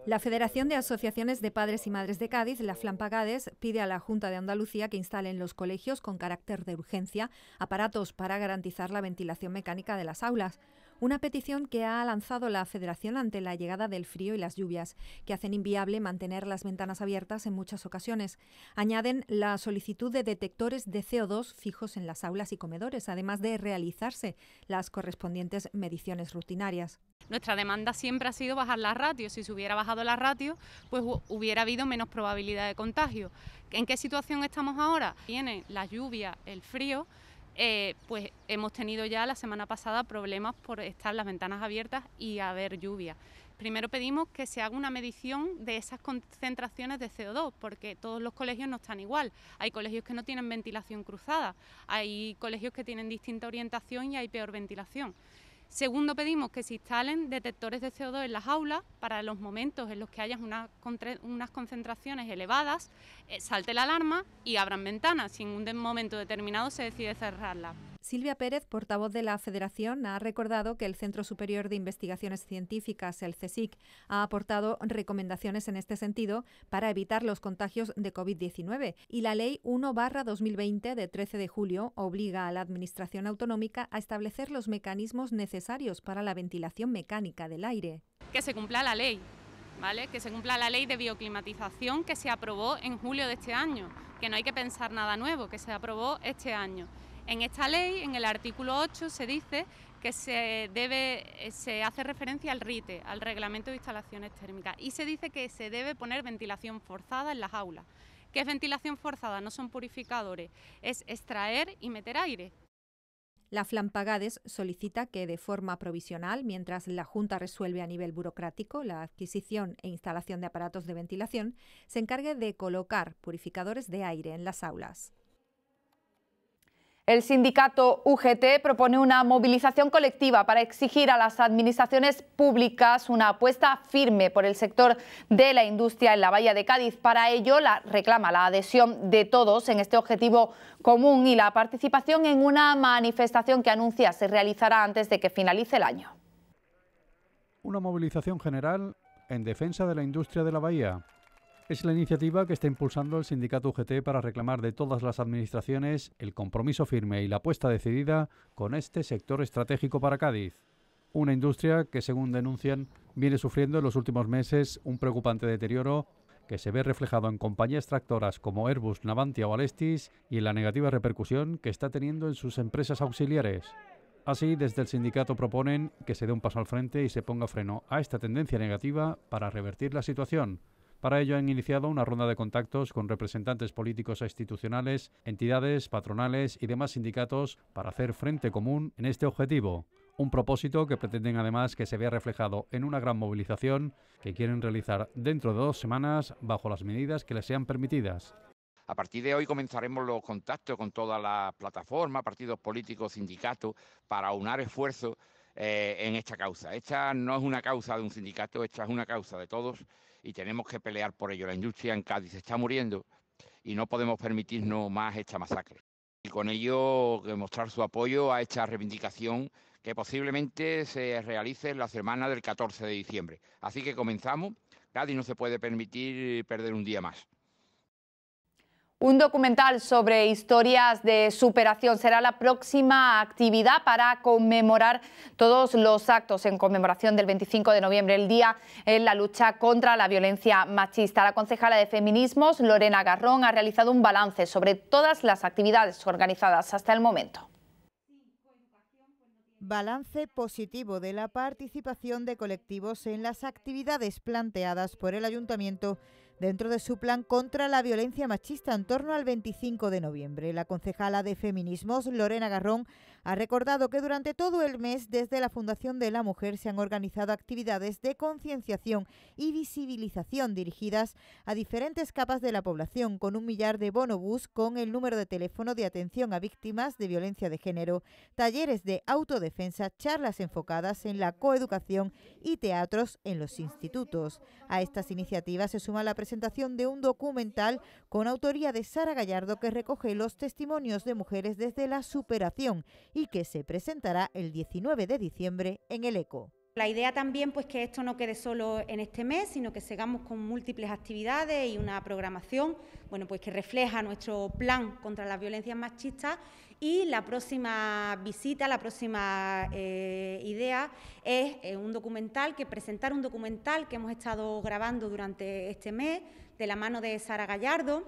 La Federación de Asociaciones de Padres y Madres de Cádiz, la Flampagades, pide a la Junta de Andalucía que instalen en los colegios con carácter de urgencia aparatos para garantizar la ventilación mecánica de las aulas una petición que ha lanzado la Federación ante la llegada del frío y las lluvias, que hacen inviable mantener las ventanas abiertas en muchas ocasiones. Añaden la solicitud de detectores de CO2 fijos en las aulas y comedores, además de realizarse las correspondientes mediciones rutinarias. Nuestra demanda siempre ha sido bajar las ratios. Si se hubiera bajado la ratio, pues hubiera habido menos probabilidad de contagio. ¿En qué situación estamos ahora? Tiene la lluvia, el frío, eh, pues hemos tenido ya la semana pasada problemas por estar las ventanas abiertas y haber lluvia. Primero pedimos que se haga una medición de esas concentraciones de CO2, porque todos los colegios no están igual. Hay colegios que no tienen ventilación cruzada, hay colegios que tienen distinta orientación y hay peor ventilación. Segundo, pedimos que se instalen detectores de CO2 en las aulas para los momentos en los que haya unas concentraciones elevadas, eh, salte la alarma y abran ventanas si en un momento determinado se decide cerrarla. Silvia Pérez, portavoz de la Federación, ha recordado que el Centro Superior de Investigaciones Científicas, el CSIC, ha aportado recomendaciones en este sentido para evitar los contagios de COVID-19 y la Ley 1-2020 de 13 de julio obliga a la Administración Autonómica a establecer los mecanismos necesarios para la ventilación mecánica del aire. Que se cumpla la ley, ¿Vale? que se cumpla la ley de bioclimatización que se aprobó en julio de este año, que no hay que pensar nada nuevo, que se aprobó este año. En esta ley, en el artículo 8, se dice que eh, se hace referencia al RITE, al Reglamento de Instalaciones Térmicas, y se dice que se debe poner ventilación forzada en las aulas. ¿Qué es ventilación forzada? No son purificadores, es extraer y meter aire, la Flampagades solicita que de forma provisional, mientras la Junta resuelve a nivel burocrático la adquisición e instalación de aparatos de ventilación, se encargue de colocar purificadores de aire en las aulas. El sindicato UGT propone una movilización colectiva para exigir a las administraciones públicas una apuesta firme por el sector de la industria en la Bahía de Cádiz. Para ello reclama la adhesión de todos en este objetivo común y la participación en una manifestación que anuncia se realizará antes de que finalice el año. Una movilización general en defensa de la industria de la bahía, es la iniciativa que está impulsando el sindicato UGT para reclamar de todas las administraciones el compromiso firme y la apuesta decidida con este sector estratégico para Cádiz. Una industria que, según denuncian, viene sufriendo en los últimos meses un preocupante deterioro que se ve reflejado en compañías tractoras como Airbus, Navantia o Alestis y en la negativa repercusión que está teniendo en sus empresas auxiliares. Así, desde el sindicato proponen que se dé un paso al frente y se ponga freno a esta tendencia negativa para revertir la situación para ello han iniciado una ronda de contactos con representantes políticos e institucionales, entidades, patronales y demás sindicatos para hacer frente común en este objetivo. Un propósito que pretenden además que se vea reflejado en una gran movilización que quieren realizar dentro de dos semanas bajo las medidas que les sean permitidas. A partir de hoy comenzaremos los contactos con toda la plataforma, partidos políticos, sindicatos, para aunar esfuerzos eh, en esta causa. Esta no es una causa de un sindicato, esta es una causa de todos y tenemos que pelear por ello. La industria en Cádiz está muriendo y no podemos permitirnos más esta masacre. Y con ello mostrar su apoyo a esta reivindicación que posiblemente se realice en la semana del 14 de diciembre. Así que comenzamos. Cádiz no se puede permitir perder un día más. Un documental sobre historias de superación será la próxima actividad para conmemorar todos los actos en conmemoración del 25 de noviembre, el día en la lucha contra la violencia machista. La concejala de feminismos, Lorena Garrón, ha realizado un balance sobre todas las actividades organizadas hasta el momento balance positivo de la participación de colectivos en las actividades planteadas por el ayuntamiento dentro de su plan contra la violencia machista en torno al 25 de noviembre. La concejala de feminismos, Lorena Garrón, ha recordado que durante todo el mes, desde la Fundación de la Mujer, se han organizado actividades de concienciación y visibilización dirigidas a diferentes capas de la población, con un millar de bonobús con el número de teléfono de atención a víctimas de violencia de género, talleres de autodefensa, charlas enfocadas en la coeducación y teatros en los institutos. A estas iniciativas se suma la presentación de un documental con autoría de Sara Gallardo que recoge los testimonios de mujeres desde la superación y que se presentará el 19 de diciembre en el ECO. La idea también pues que esto no quede solo en este mes, sino que sigamos con múltiples actividades y una programación, bueno, pues que refleja nuestro plan contra las violencias machistas y la próxima visita, la próxima eh, idea es eh, un documental, que presentar un documental que hemos estado grabando durante este mes de la mano de Sara Gallardo,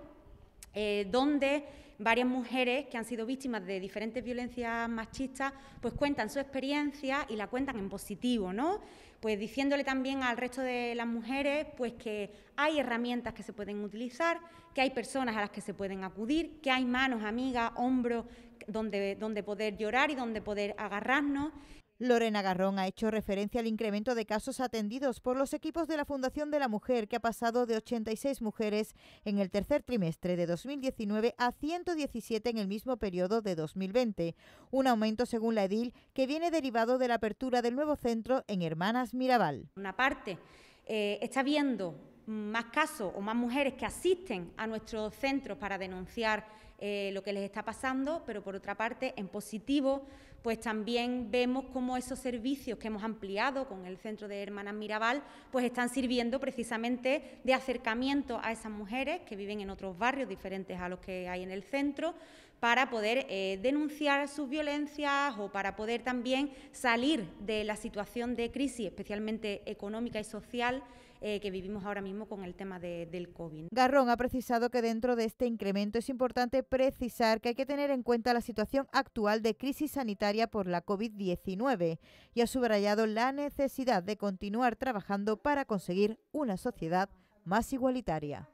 eh, donde varias mujeres que han sido víctimas de diferentes violencias machistas, pues cuentan su experiencia y la cuentan en positivo, ¿no? Pues diciéndole también al resto de las mujeres, pues que hay herramientas que se pueden utilizar, que hay personas a las que se pueden acudir, que hay manos, amigas, hombros donde, donde poder llorar y donde poder agarrarnos. Lorena Garrón ha hecho referencia al incremento de casos atendidos por los equipos de la Fundación de la Mujer, que ha pasado de 86 mujeres en el tercer trimestre de 2019 a 117 en el mismo periodo de 2020, un aumento según la edil que viene derivado de la apertura del nuevo centro en Hermanas Mirabal. Una parte eh, está viendo más casos o más mujeres que asisten a nuestro centro para denunciar eh, lo que les está pasando, pero por otra parte, en positivo, pues también vemos cómo esos servicios que hemos ampliado con el Centro de Hermanas Mirabal, pues están sirviendo precisamente de acercamiento a esas mujeres que viven en otros barrios diferentes a los que hay en el centro, para poder eh, denunciar sus violencias o para poder también salir de la situación de crisis, especialmente económica y social eh, que vivimos ahora mismo con el tema del COVID. Garrón ha precisado que dentro de este incremento es importante precisar que hay que tener en cuenta la situación actual de crisis sanitaria por la COVID-19 y ha subrayado la necesidad de continuar trabajando para conseguir una sociedad más igualitaria.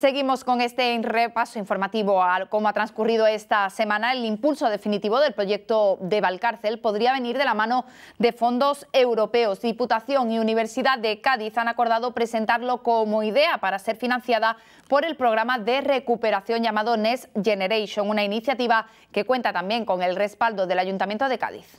Seguimos con este repaso informativo a cómo ha transcurrido esta semana. El impulso definitivo del proyecto de Valcárcel podría venir de la mano de fondos europeos. Diputación y Universidad de Cádiz han acordado presentarlo como idea para ser financiada por el programa de recuperación llamado Next Generation, una iniciativa que cuenta también con el respaldo del Ayuntamiento de Cádiz.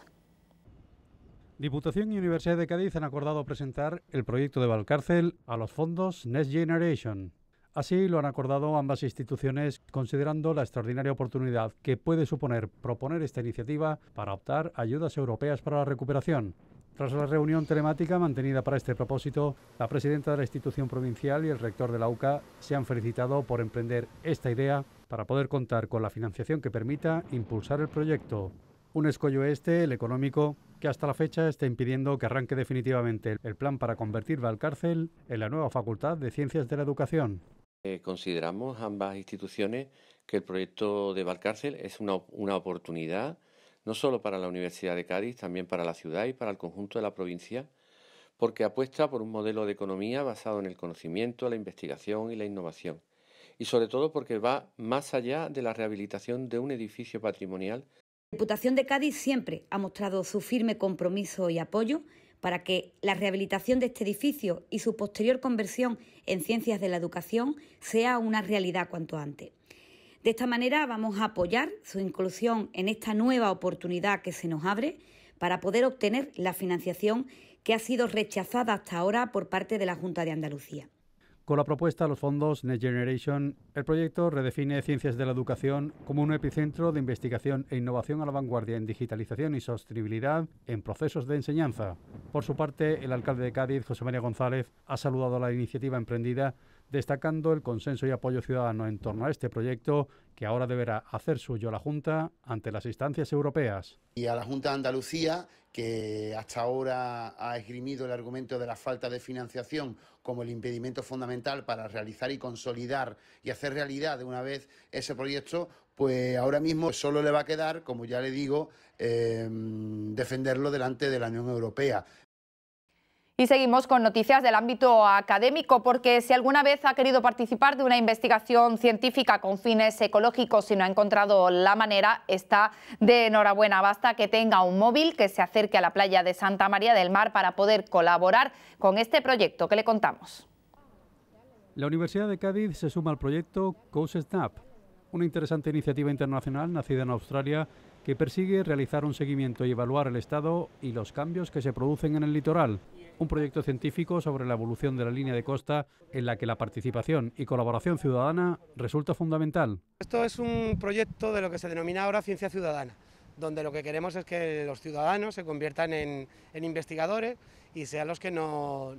Diputación y Universidad de Cádiz han acordado presentar el proyecto de Valcárcel a los fondos Next Generation Así lo han acordado ambas instituciones, considerando la extraordinaria oportunidad que puede suponer proponer esta iniciativa para optar a ayudas europeas para la recuperación. Tras la reunión telemática mantenida para este propósito, la presidenta de la institución provincial y el rector de la UCA se han felicitado por emprender esta idea para poder contar con la financiación que permita impulsar el proyecto. Un escollo este, el económico, que hasta la fecha está impidiendo que arranque definitivamente el plan para convertir Valcárcel en la nueva Facultad de Ciencias de la Educación. Eh, consideramos ambas instituciones que el proyecto de Valcárcel es una, una oportunidad no solo para la Universidad de Cádiz, también para la ciudad y para el conjunto de la provincia, porque apuesta por un modelo de economía basado en el conocimiento, la investigación y la innovación, y sobre todo porque va más allá de la rehabilitación de un edificio patrimonial. La Diputación de Cádiz siempre ha mostrado su firme compromiso y apoyo para que la rehabilitación de este edificio y su posterior conversión en ciencias de la educación sea una realidad cuanto antes. De esta manera vamos a apoyar su inclusión en esta nueva oportunidad que se nos abre para poder obtener la financiación que ha sido rechazada hasta ahora por parte de la Junta de Andalucía. Con la propuesta de los fondos Next Generation, el proyecto redefine ciencias de la educación como un epicentro de investigación e innovación a la vanguardia en digitalización y sostenibilidad en procesos de enseñanza. Por su parte, el alcalde de Cádiz, José María González, ha saludado la iniciativa emprendida destacando el consenso y apoyo ciudadano en torno a este proyecto que ahora deberá hacer suyo la Junta ante las instancias europeas. Y a la Junta de Andalucía, que hasta ahora ha esgrimido el argumento de la falta de financiación como el impedimento fundamental para realizar y consolidar y hacer realidad de una vez ese proyecto, pues ahora mismo solo le va a quedar, como ya le digo, eh, defenderlo delante de la Unión Europea. Y seguimos con noticias del ámbito académico, porque si alguna vez ha querido participar de una investigación científica con fines ecológicos y no ha encontrado la manera, está de enhorabuena. Basta que tenga un móvil que se acerque a la playa de Santa María del Mar para poder colaborar con este proyecto que le contamos. La Universidad de Cádiz se suma al proyecto Snap, una interesante iniciativa internacional nacida en Australia que persigue realizar un seguimiento y evaluar el estado y los cambios que se producen en el litoral, un proyecto científico sobre la evolución de la línea de costa en la que la participación y colaboración ciudadana resulta fundamental. Esto es un proyecto de lo que se denomina ahora ciencia ciudadana, donde lo que queremos es que los ciudadanos se conviertan en, investigadores y sean los que nos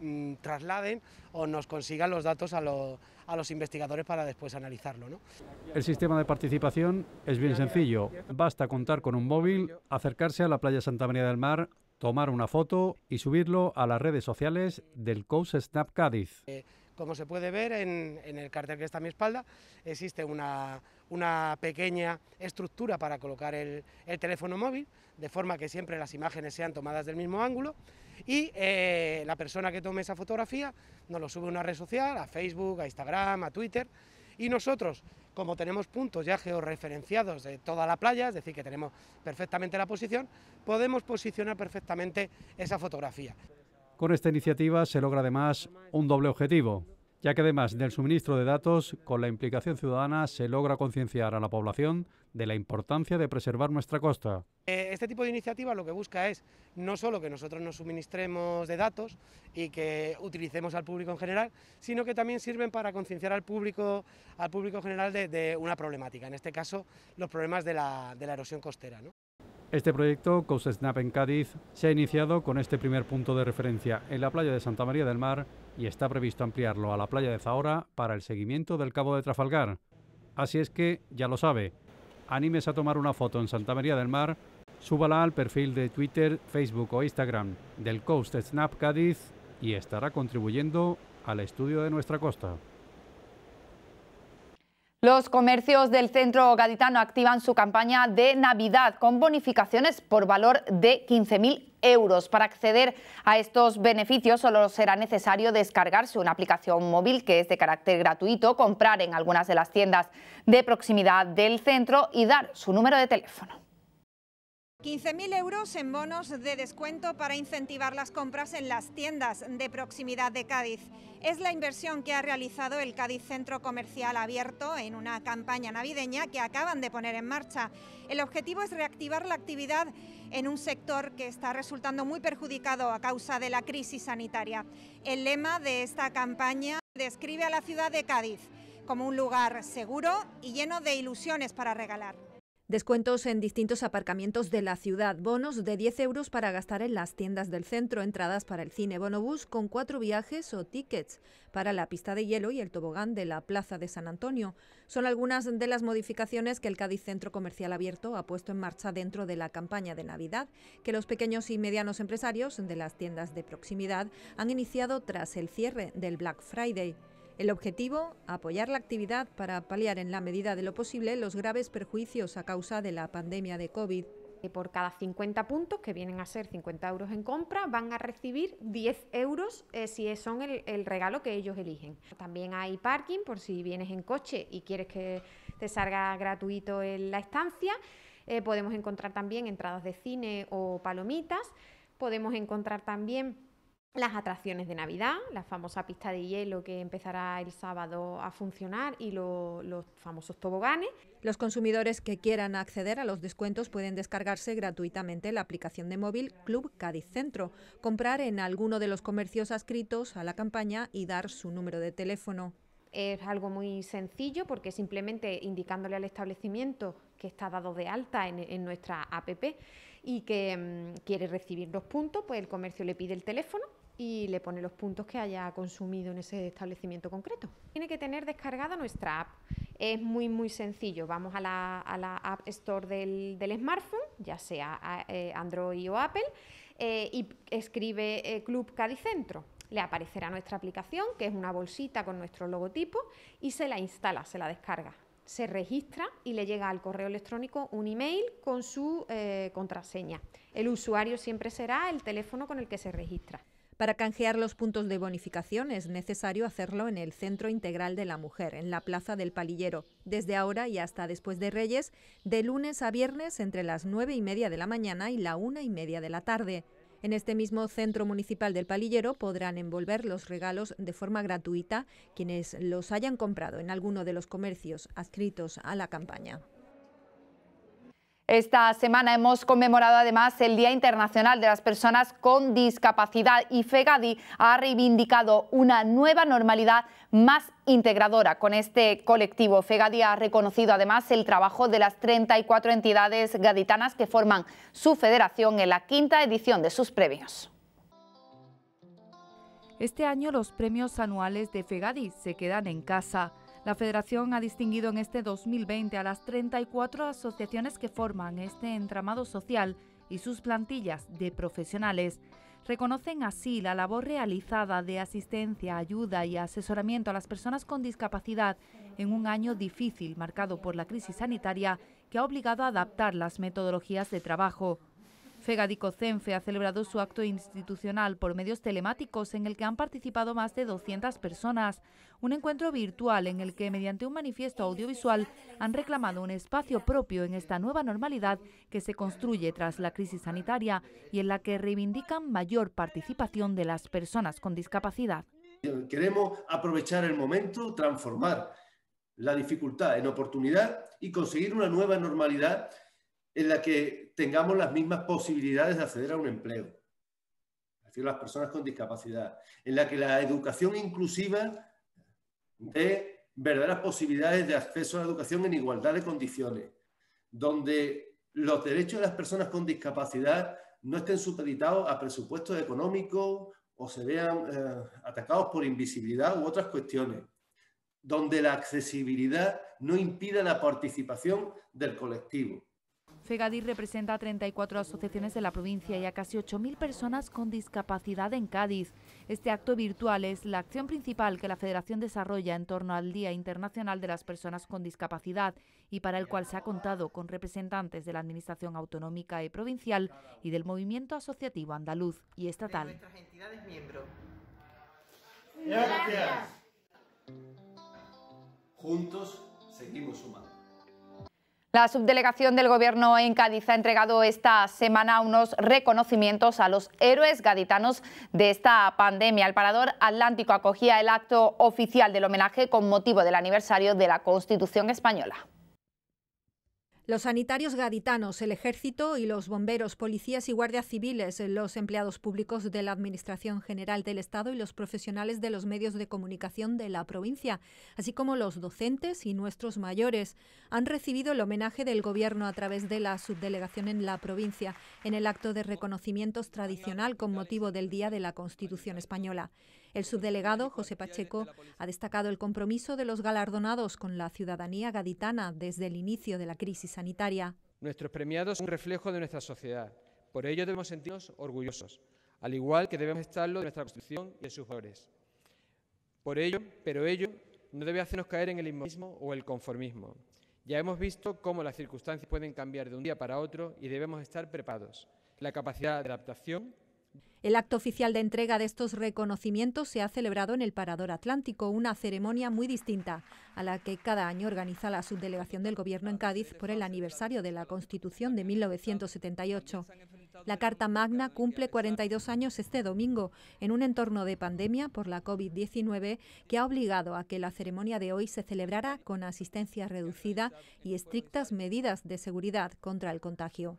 mm, trasladen o nos consigan los datos a, los a los investigadores para después analizarlo. ¿no? El sistema de participación es bien sencillo. Basta contar con un móvil, acercarse a la playa Santa María del Mar, tomar una foto y subirlo a las redes sociales del Coast Snap Cádiz. Eh, como se puede ver en, el cartel que está a mi espalda, existe una, pequeña estructura para colocar el, teléfono móvil, de forma que siempre las imágenes sean tomadas del mismo ángulo y eh, la persona que tome esa fotografía nos lo sube a una red social, a Facebook, a Instagram, a Twitter y nosotros, como tenemos puntos ya georreferenciados de toda la playa, es decir, que tenemos perfectamente la posición, podemos posicionar perfectamente esa fotografía. Con esta iniciativa se logra además un doble objetivo, ya que además del suministro de datos, con la implicación ciudadana se logra concienciar a la población de la importancia de preservar nuestra costa. Eh, este tipo de iniciativa lo que busca es no solo que nosotros nos suministremos de datos y que utilicemos al público en general, sino que también sirven para concienciar al público, al público general de, una problemática, en este caso los problemas de la, de la erosión costera. ¿no? Este proyecto, Coast Snap en Cádiz, se ha iniciado con este primer punto de referencia en la playa de Santa María del Mar y está previsto ampliarlo a la playa de Zahora para el seguimiento del Cabo de Trafalgar. Así es que, ya lo sabe, animes a tomar una foto en Santa María del Mar, súbala al perfil de Twitter, Facebook o Instagram del Coast Snap Cádiz y estará contribuyendo al estudio de nuestra costa. Los comercios del centro gaditano activan su campaña de Navidad con bonificaciones por valor de 15.000 euros. Para acceder a estos beneficios solo será necesario descargarse una aplicación móvil que es de carácter gratuito, comprar en algunas de las tiendas de proximidad del centro y dar su número de teléfono. 15.000 euros en bonos de descuento para incentivar las compras en las tiendas de proximidad de Cádiz. Es la inversión que ha realizado el Cádiz Centro Comercial Abierto en una campaña navideña que acaban de poner en marcha. El objetivo es reactivar la actividad en un sector que está resultando muy perjudicado a causa de la crisis sanitaria. El lema de esta campaña describe a la ciudad de Cádiz como un lugar seguro y lleno de ilusiones para regalar. Descuentos en distintos aparcamientos de la ciudad, bonos de 10 euros para gastar en las tiendas del centro, entradas para el cine, Bonobus con cuatro viajes o tickets para la pista de hielo y el tobogán de la Plaza de San Antonio. Son algunas de las modificaciones que el Cádiz Centro Comercial Abierto ha puesto en marcha dentro de la campaña de Navidad que los pequeños y medianos empresarios de las tiendas de proximidad han iniciado tras el cierre del Black Friday. El objetivo, apoyar la actividad para paliar en la medida de lo posible los graves perjuicios a causa de la pandemia de COVID. por cada 50 puntos, que vienen a ser 50 euros en compra, van a recibir 10 euros eh, si son el, regalo que ellos eligen. También hay parking por si vienes en coche y quieres que te salga gratuito en la estancia. Eh, podemos encontrar también entradas de cine o palomitas. Podemos encontrar también las atracciones de Navidad, la famosa pista de hielo que empezará el sábado a funcionar y los famosos toboganes. Los consumidores que quieran acceder a los descuentos pueden descargarse gratuitamente la aplicación de móvil Club Cádiz Centro, comprar en alguno de los comercios adscritos a la campaña y dar su número de teléfono. Es algo muy sencillo porque simplemente indicándole al establecimiento que está dado de alta en, nuestra APP y que mm, quiere recibir los puntos, pues el comercio le pide el teléfono y le pone los puntos que haya consumido en ese establecimiento concreto. Tiene que tener descargada nuestra app. Es muy muy sencillo. Vamos a la, App Store del, smartphone, ya sea eh, Android o Apple, eh, y escribe eh, Club Club Centro, le aparecerá nuestra aplicación, que es una bolsita con nuestro logotipo, y se la instala, se la descarga. Se registra y le llega al correo electrónico un email con su contraseña. El usuario siempre será el teléfono con el que se registra. Para canjear los puntos de bonificación es necesario hacerlo en el Centro Integral de la Mujer, en la Plaza del Palillero, desde ahora y hasta después de Reyes, de lunes a viernes entre las 9 y media de la mañana y la una y media de la tarde. En este mismo centro municipal del Palillero podrán envolver los regalos de forma gratuita quienes los hayan comprado en alguno de los comercios adscritos a la campaña. Esta semana hemos conmemorado además el Día Internacional de las Personas con Discapacidad y FEGADI ha reivindicado una nueva normalidad más integradora con este colectivo. FEGADI ha reconocido además el trabajo de las 34 entidades gaditanas que forman su federación en la quinta edición de sus premios. Este año los premios anuales de FEGADI se quedan en casa. La Federación ha distinguido en este 2020 a las 34 asociaciones que forman este entramado social y sus plantillas de profesionales. Reconocen así la labor realizada de asistencia, ayuda y asesoramiento a las personas con discapacidad en un año difícil marcado por la crisis sanitaria que ha obligado a adaptar las metodologías de trabajo. Fegadico Cenfe ha celebrado su acto institucional por medios telemáticos en el que han participado más de 200 personas, un encuentro virtual en el que mediante un manifiesto audiovisual han reclamado un espacio propio en esta nueva normalidad que se construye tras la crisis sanitaria y en la que reivindican mayor participación de las personas con discapacidad. Queremos aprovechar el momento, transformar la dificultad en oportunidad y conseguir una nueva normalidad en la que tengamos las mismas posibilidades de acceder a un empleo, es decir, las personas con discapacidad, en la que la educación inclusiva dé verdaderas posibilidades de acceso a la educación en igualdad de condiciones, donde los derechos de las personas con discapacidad no estén supeditados a presupuestos económicos o se vean eh, atacados por invisibilidad u otras cuestiones, donde la accesibilidad no impida la participación del colectivo FEGADIR representa a 34 asociaciones de la provincia y a casi 8.000 personas con discapacidad en Cádiz. Este acto virtual es la acción principal que la Federación desarrolla en torno al Día Internacional de las Personas con Discapacidad y para el cual se ha contado con representantes de la Administración Autonómica y Provincial y del movimiento asociativo andaluz y estatal. Juntos seguimos sumando. La subdelegación del Gobierno en Cádiz ha entregado esta semana unos reconocimientos a los héroes gaditanos de esta pandemia. El Parador Atlántico acogía el acto oficial del homenaje con motivo del aniversario de la Constitución Española. Los sanitarios gaditanos, el ejército y los bomberos, policías y guardias civiles, eh, los empleados públicos de la Administración General del Estado y los profesionales de los medios de comunicación de la provincia, así como los docentes y nuestros mayores, han recibido el homenaje del Gobierno a través de la subdelegación en la provincia en el acto de reconocimientos tradicional con motivo del Día de la Constitución Española. El subdelegado José Pacheco ha destacado el compromiso de los galardonados con la ciudadanía gaditana desde el inicio de la crisis sanitaria. Nuestros premiados son un reflejo de nuestra sociedad. Por ello debemos sentirnos orgullosos, al igual que debemos estarlo de nuestra Constitución y de sus valores. Por ello, pero ello no debe hacernos caer en el inmovilismo o el conformismo. Ya hemos visto cómo las circunstancias pueden cambiar de un día para otro y debemos estar preparados. La capacidad de adaptación el acto oficial de entrega de estos reconocimientos se ha celebrado en el Parador Atlántico, una ceremonia muy distinta a la que cada año organiza la subdelegación del Gobierno en Cádiz por el aniversario de la Constitución de 1978. La Carta Magna cumple 42 años este domingo, en un entorno de pandemia por la COVID-19 que ha obligado a que la ceremonia de hoy se celebrara con asistencia reducida y estrictas medidas de seguridad contra el contagio.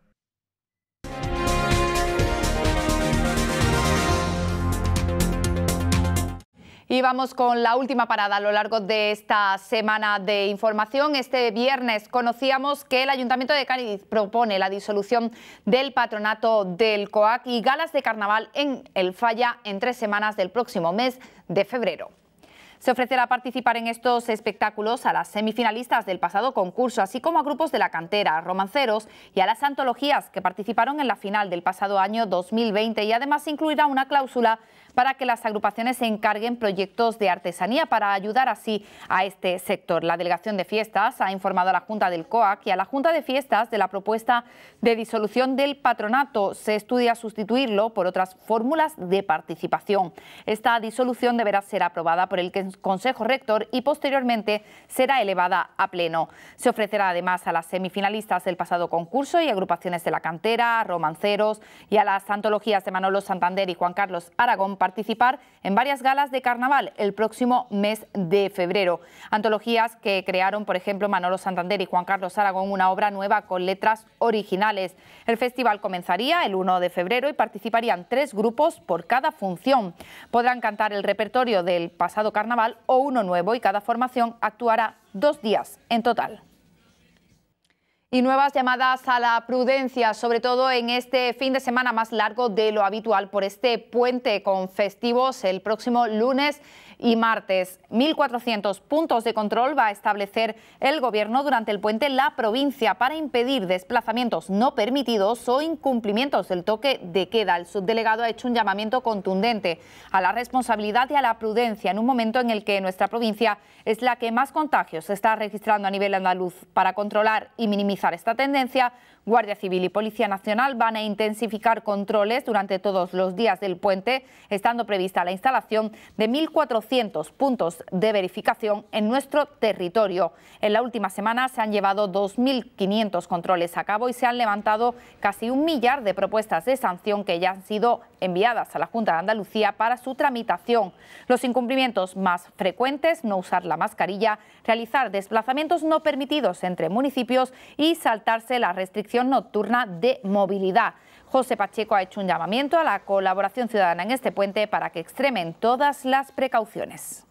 Y vamos con la última parada a lo largo de esta semana de información. Este viernes conocíamos que el Ayuntamiento de Cádiz propone la disolución del patronato del COAC y galas de carnaval en el Falla en tres semanas del próximo mes de febrero. Se ofrecerá participar en estos espectáculos a las semifinalistas del pasado concurso, así como a grupos de la cantera, romanceros y a las antologías que participaron en la final del pasado año 2020 y además incluirá una cláusula para que las agrupaciones se encarguen proyectos de artesanía para ayudar así a este sector. La Delegación de Fiestas ha informado a la Junta del COAC y a la Junta de Fiestas de la propuesta de disolución del patronato. Se estudia sustituirlo por otras fórmulas de participación. Esta disolución deberá ser aprobada por el Consejo Rector y posteriormente será elevada a pleno. Se ofrecerá además a las semifinalistas del pasado concurso y agrupaciones de la cantera, romanceros y a las antologías de Manolo Santander y Juan Carlos Aragón participar en varias galas de carnaval el próximo mes de febrero. Antologías que crearon, por ejemplo, Manolo Santander y Juan Carlos Aragón, una obra nueva con letras originales. El festival comenzaría el 1 de febrero y participarían tres grupos por cada función. Podrán cantar el repertorio del pasado carnaval o uno nuevo y cada formación actuará dos días en total y nuevas llamadas a la prudencia, sobre todo en este fin de semana más largo de lo habitual por este puente con festivos el próximo lunes y martes. 1.400 puntos de control va a establecer el Gobierno durante el puente la provincia para impedir desplazamientos no permitidos o incumplimientos del toque de queda. El subdelegado ha hecho un llamamiento contundente a la responsabilidad y a la prudencia en un momento en el que nuestra provincia es la que más contagios está registrando a nivel andaluz para controlar y minimizar esta tendencia Guardia Civil y Policía Nacional van a intensificar controles durante todos los días del puente, estando prevista la instalación de 1.400 puntos de verificación en nuestro territorio. En la última semana se han llevado 2.500 controles a cabo y se han levantado casi un millar de propuestas de sanción que ya han sido enviadas a la Junta de Andalucía para su tramitación. Los incumplimientos más frecuentes, no usar la mascarilla, realizar desplazamientos no permitidos entre municipios y saltarse las restricciones Nocturna de Movilidad. José Pacheco ha hecho un llamamiento a la colaboración ciudadana en este puente para que extremen todas las precauciones.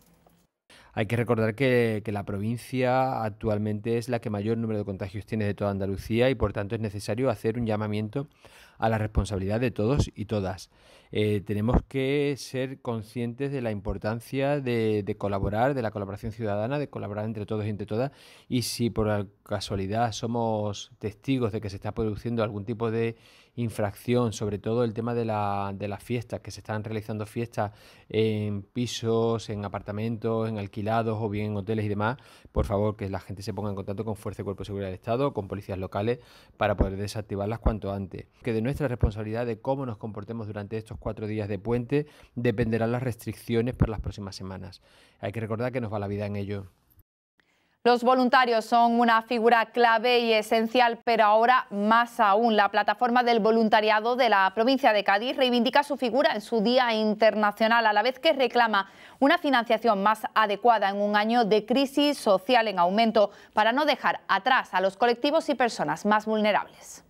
Hay que recordar que, que, la provincia actualmente es la que mayor número de contagios tiene de toda Andalucía y por tanto es necesario hacer un llamamiento a la responsabilidad de todos y todas. Eh, tenemos que ser conscientes de la importancia de, colaborar, de la colaboración ciudadana, de colaborar entre todos y entre todas. Y si por casualidad somos testigos de que se está produciendo algún tipo de infracción, sobre todo el tema de, las fiestas, que se están realizando fiestas en pisos, en apartamentos, en alquilados o bien en hoteles y demás, por favor que la gente se ponga en contacto con Fuerza y Cuerpo de Seguridad del Estado, con policías locales, para poder desactivarlas cuanto antes. Que de nuestra responsabilidad de cómo nos comportemos durante estos cuatro días de puente dependerán las restricciones para las próximas semanas. Hay que recordar que nos va la vida en ello. Los voluntarios son una figura clave y esencial, pero ahora más aún. La plataforma del voluntariado de la provincia de Cádiz reivindica su figura en su Día Internacional, a la vez que reclama una financiación más adecuada en un año de crisis social en aumento, para no dejar atrás a los colectivos y personas más vulnerables.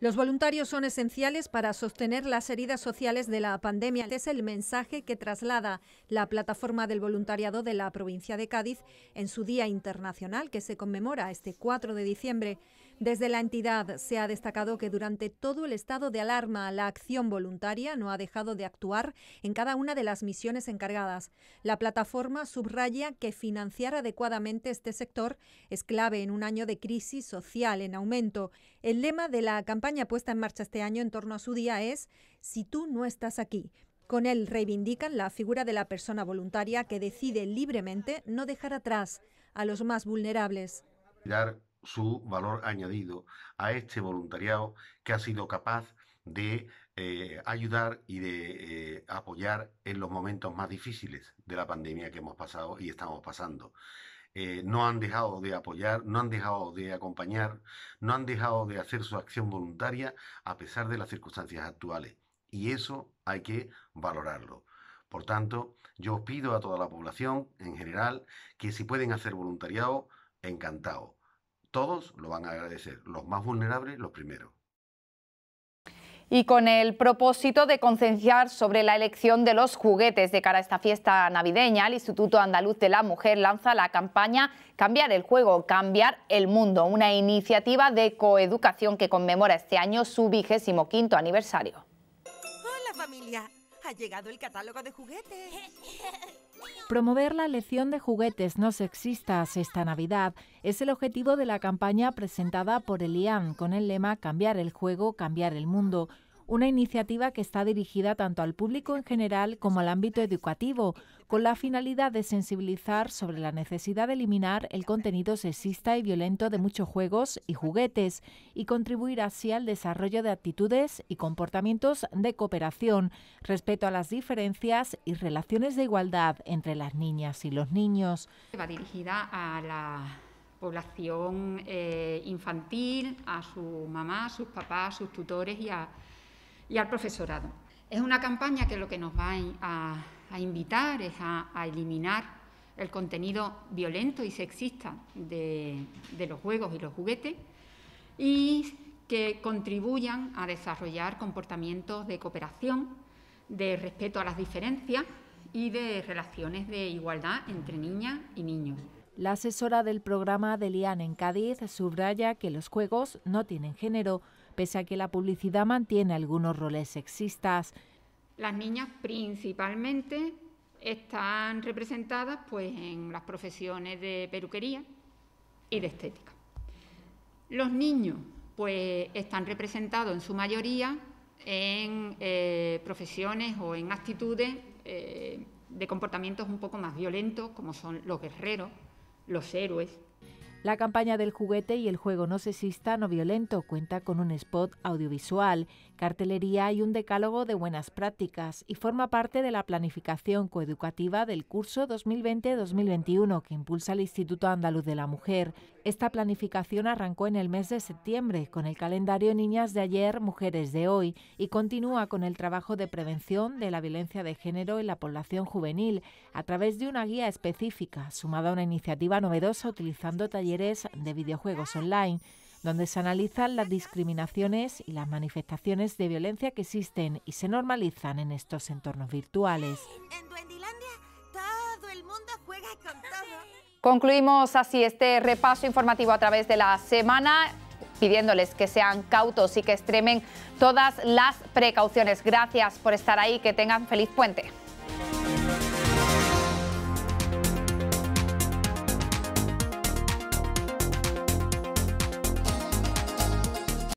Los voluntarios son esenciales para sostener las heridas sociales de la pandemia. Este es el mensaje que traslada la plataforma del voluntariado de la provincia de Cádiz en su Día Internacional que se conmemora este 4 de diciembre. Desde la entidad se ha destacado que durante todo el estado de alarma la acción voluntaria no ha dejado de actuar en cada una de las misiones encargadas. La plataforma subraya que financiar adecuadamente este sector es clave en un año de crisis social en aumento. El lema de la campaña puesta en marcha este año en torno a su día es Si tú no estás aquí. Con él reivindican la figura de la persona voluntaria que decide libremente no dejar atrás a los más vulnerables su valor añadido a este voluntariado que ha sido capaz de eh, ayudar y de eh, apoyar en los momentos más difíciles de la pandemia que hemos pasado y estamos pasando. Eh, no han dejado de apoyar, no han dejado de acompañar, no han dejado de hacer su acción voluntaria a pesar de las circunstancias actuales. Y eso hay que valorarlo. Por tanto, yo pido a toda la población en general que si pueden hacer voluntariado, encantado todos lo van a agradecer, los más vulnerables los primeros. Y con el propósito de concienciar sobre la elección de los juguetes de cara a esta fiesta navideña, el Instituto Andaluz de la Mujer lanza la campaña Cambiar el juego, cambiar el mundo, una iniciativa de coeducación que conmemora este año su vigésimo quinto aniversario. Hola familia, ha llegado el catálogo de juguetes. Promover la elección de juguetes no sexistas esta Navidad es el objetivo de la campaña presentada por el con el lema Cambiar el juego, cambiar el mundo una iniciativa que está dirigida tanto al público en general como al ámbito educativo, con la finalidad de sensibilizar sobre la necesidad de eliminar el contenido sexista y violento de muchos juegos y juguetes y contribuir así al desarrollo de actitudes y comportamientos de cooperación, respeto a las diferencias y relaciones de igualdad entre las niñas y los niños. Va dirigida a la población eh, infantil, a su mamá, sus papás, sus tutores y a y al profesorado. Es una campaña que lo que nos va a, invitar es a, eliminar el contenido violento y sexista de, de los juegos y los juguetes y que contribuyan a desarrollar comportamientos de cooperación, de respeto a las diferencias y de relaciones de igualdad entre niñas y niños. La asesora del programa de Lian en Cádiz subraya que los juegos no tienen género pese a que la publicidad mantiene algunos roles sexistas. Las niñas principalmente están representadas pues, en las profesiones de peluquería y de estética. Los niños pues, están representados en su mayoría en eh, profesiones o en actitudes eh, de comportamientos un poco más violentos, como son los guerreros, los héroes, la campaña del juguete y el juego no sexista no violento cuenta con un spot audiovisual, cartelería y un decálogo de buenas prácticas y forma parte de la planificación coeducativa del curso 2020-2021 que impulsa el Instituto Andaluz de la Mujer esta planificación arrancó en el mes de septiembre con el calendario Niñas de ayer, Mujeres de hoy y continúa con el trabajo de prevención de la violencia de género en la población juvenil a través de una guía específica sumada a una iniciativa novedosa utilizando talleres de videojuegos online donde se analizan las discriminaciones y las manifestaciones de violencia que existen y se normalizan en estos entornos virtuales. todo el mundo juega Concluimos así este repaso informativo a través de la semana pidiéndoles que sean cautos y que extremen todas las precauciones. Gracias por estar ahí, que tengan feliz puente.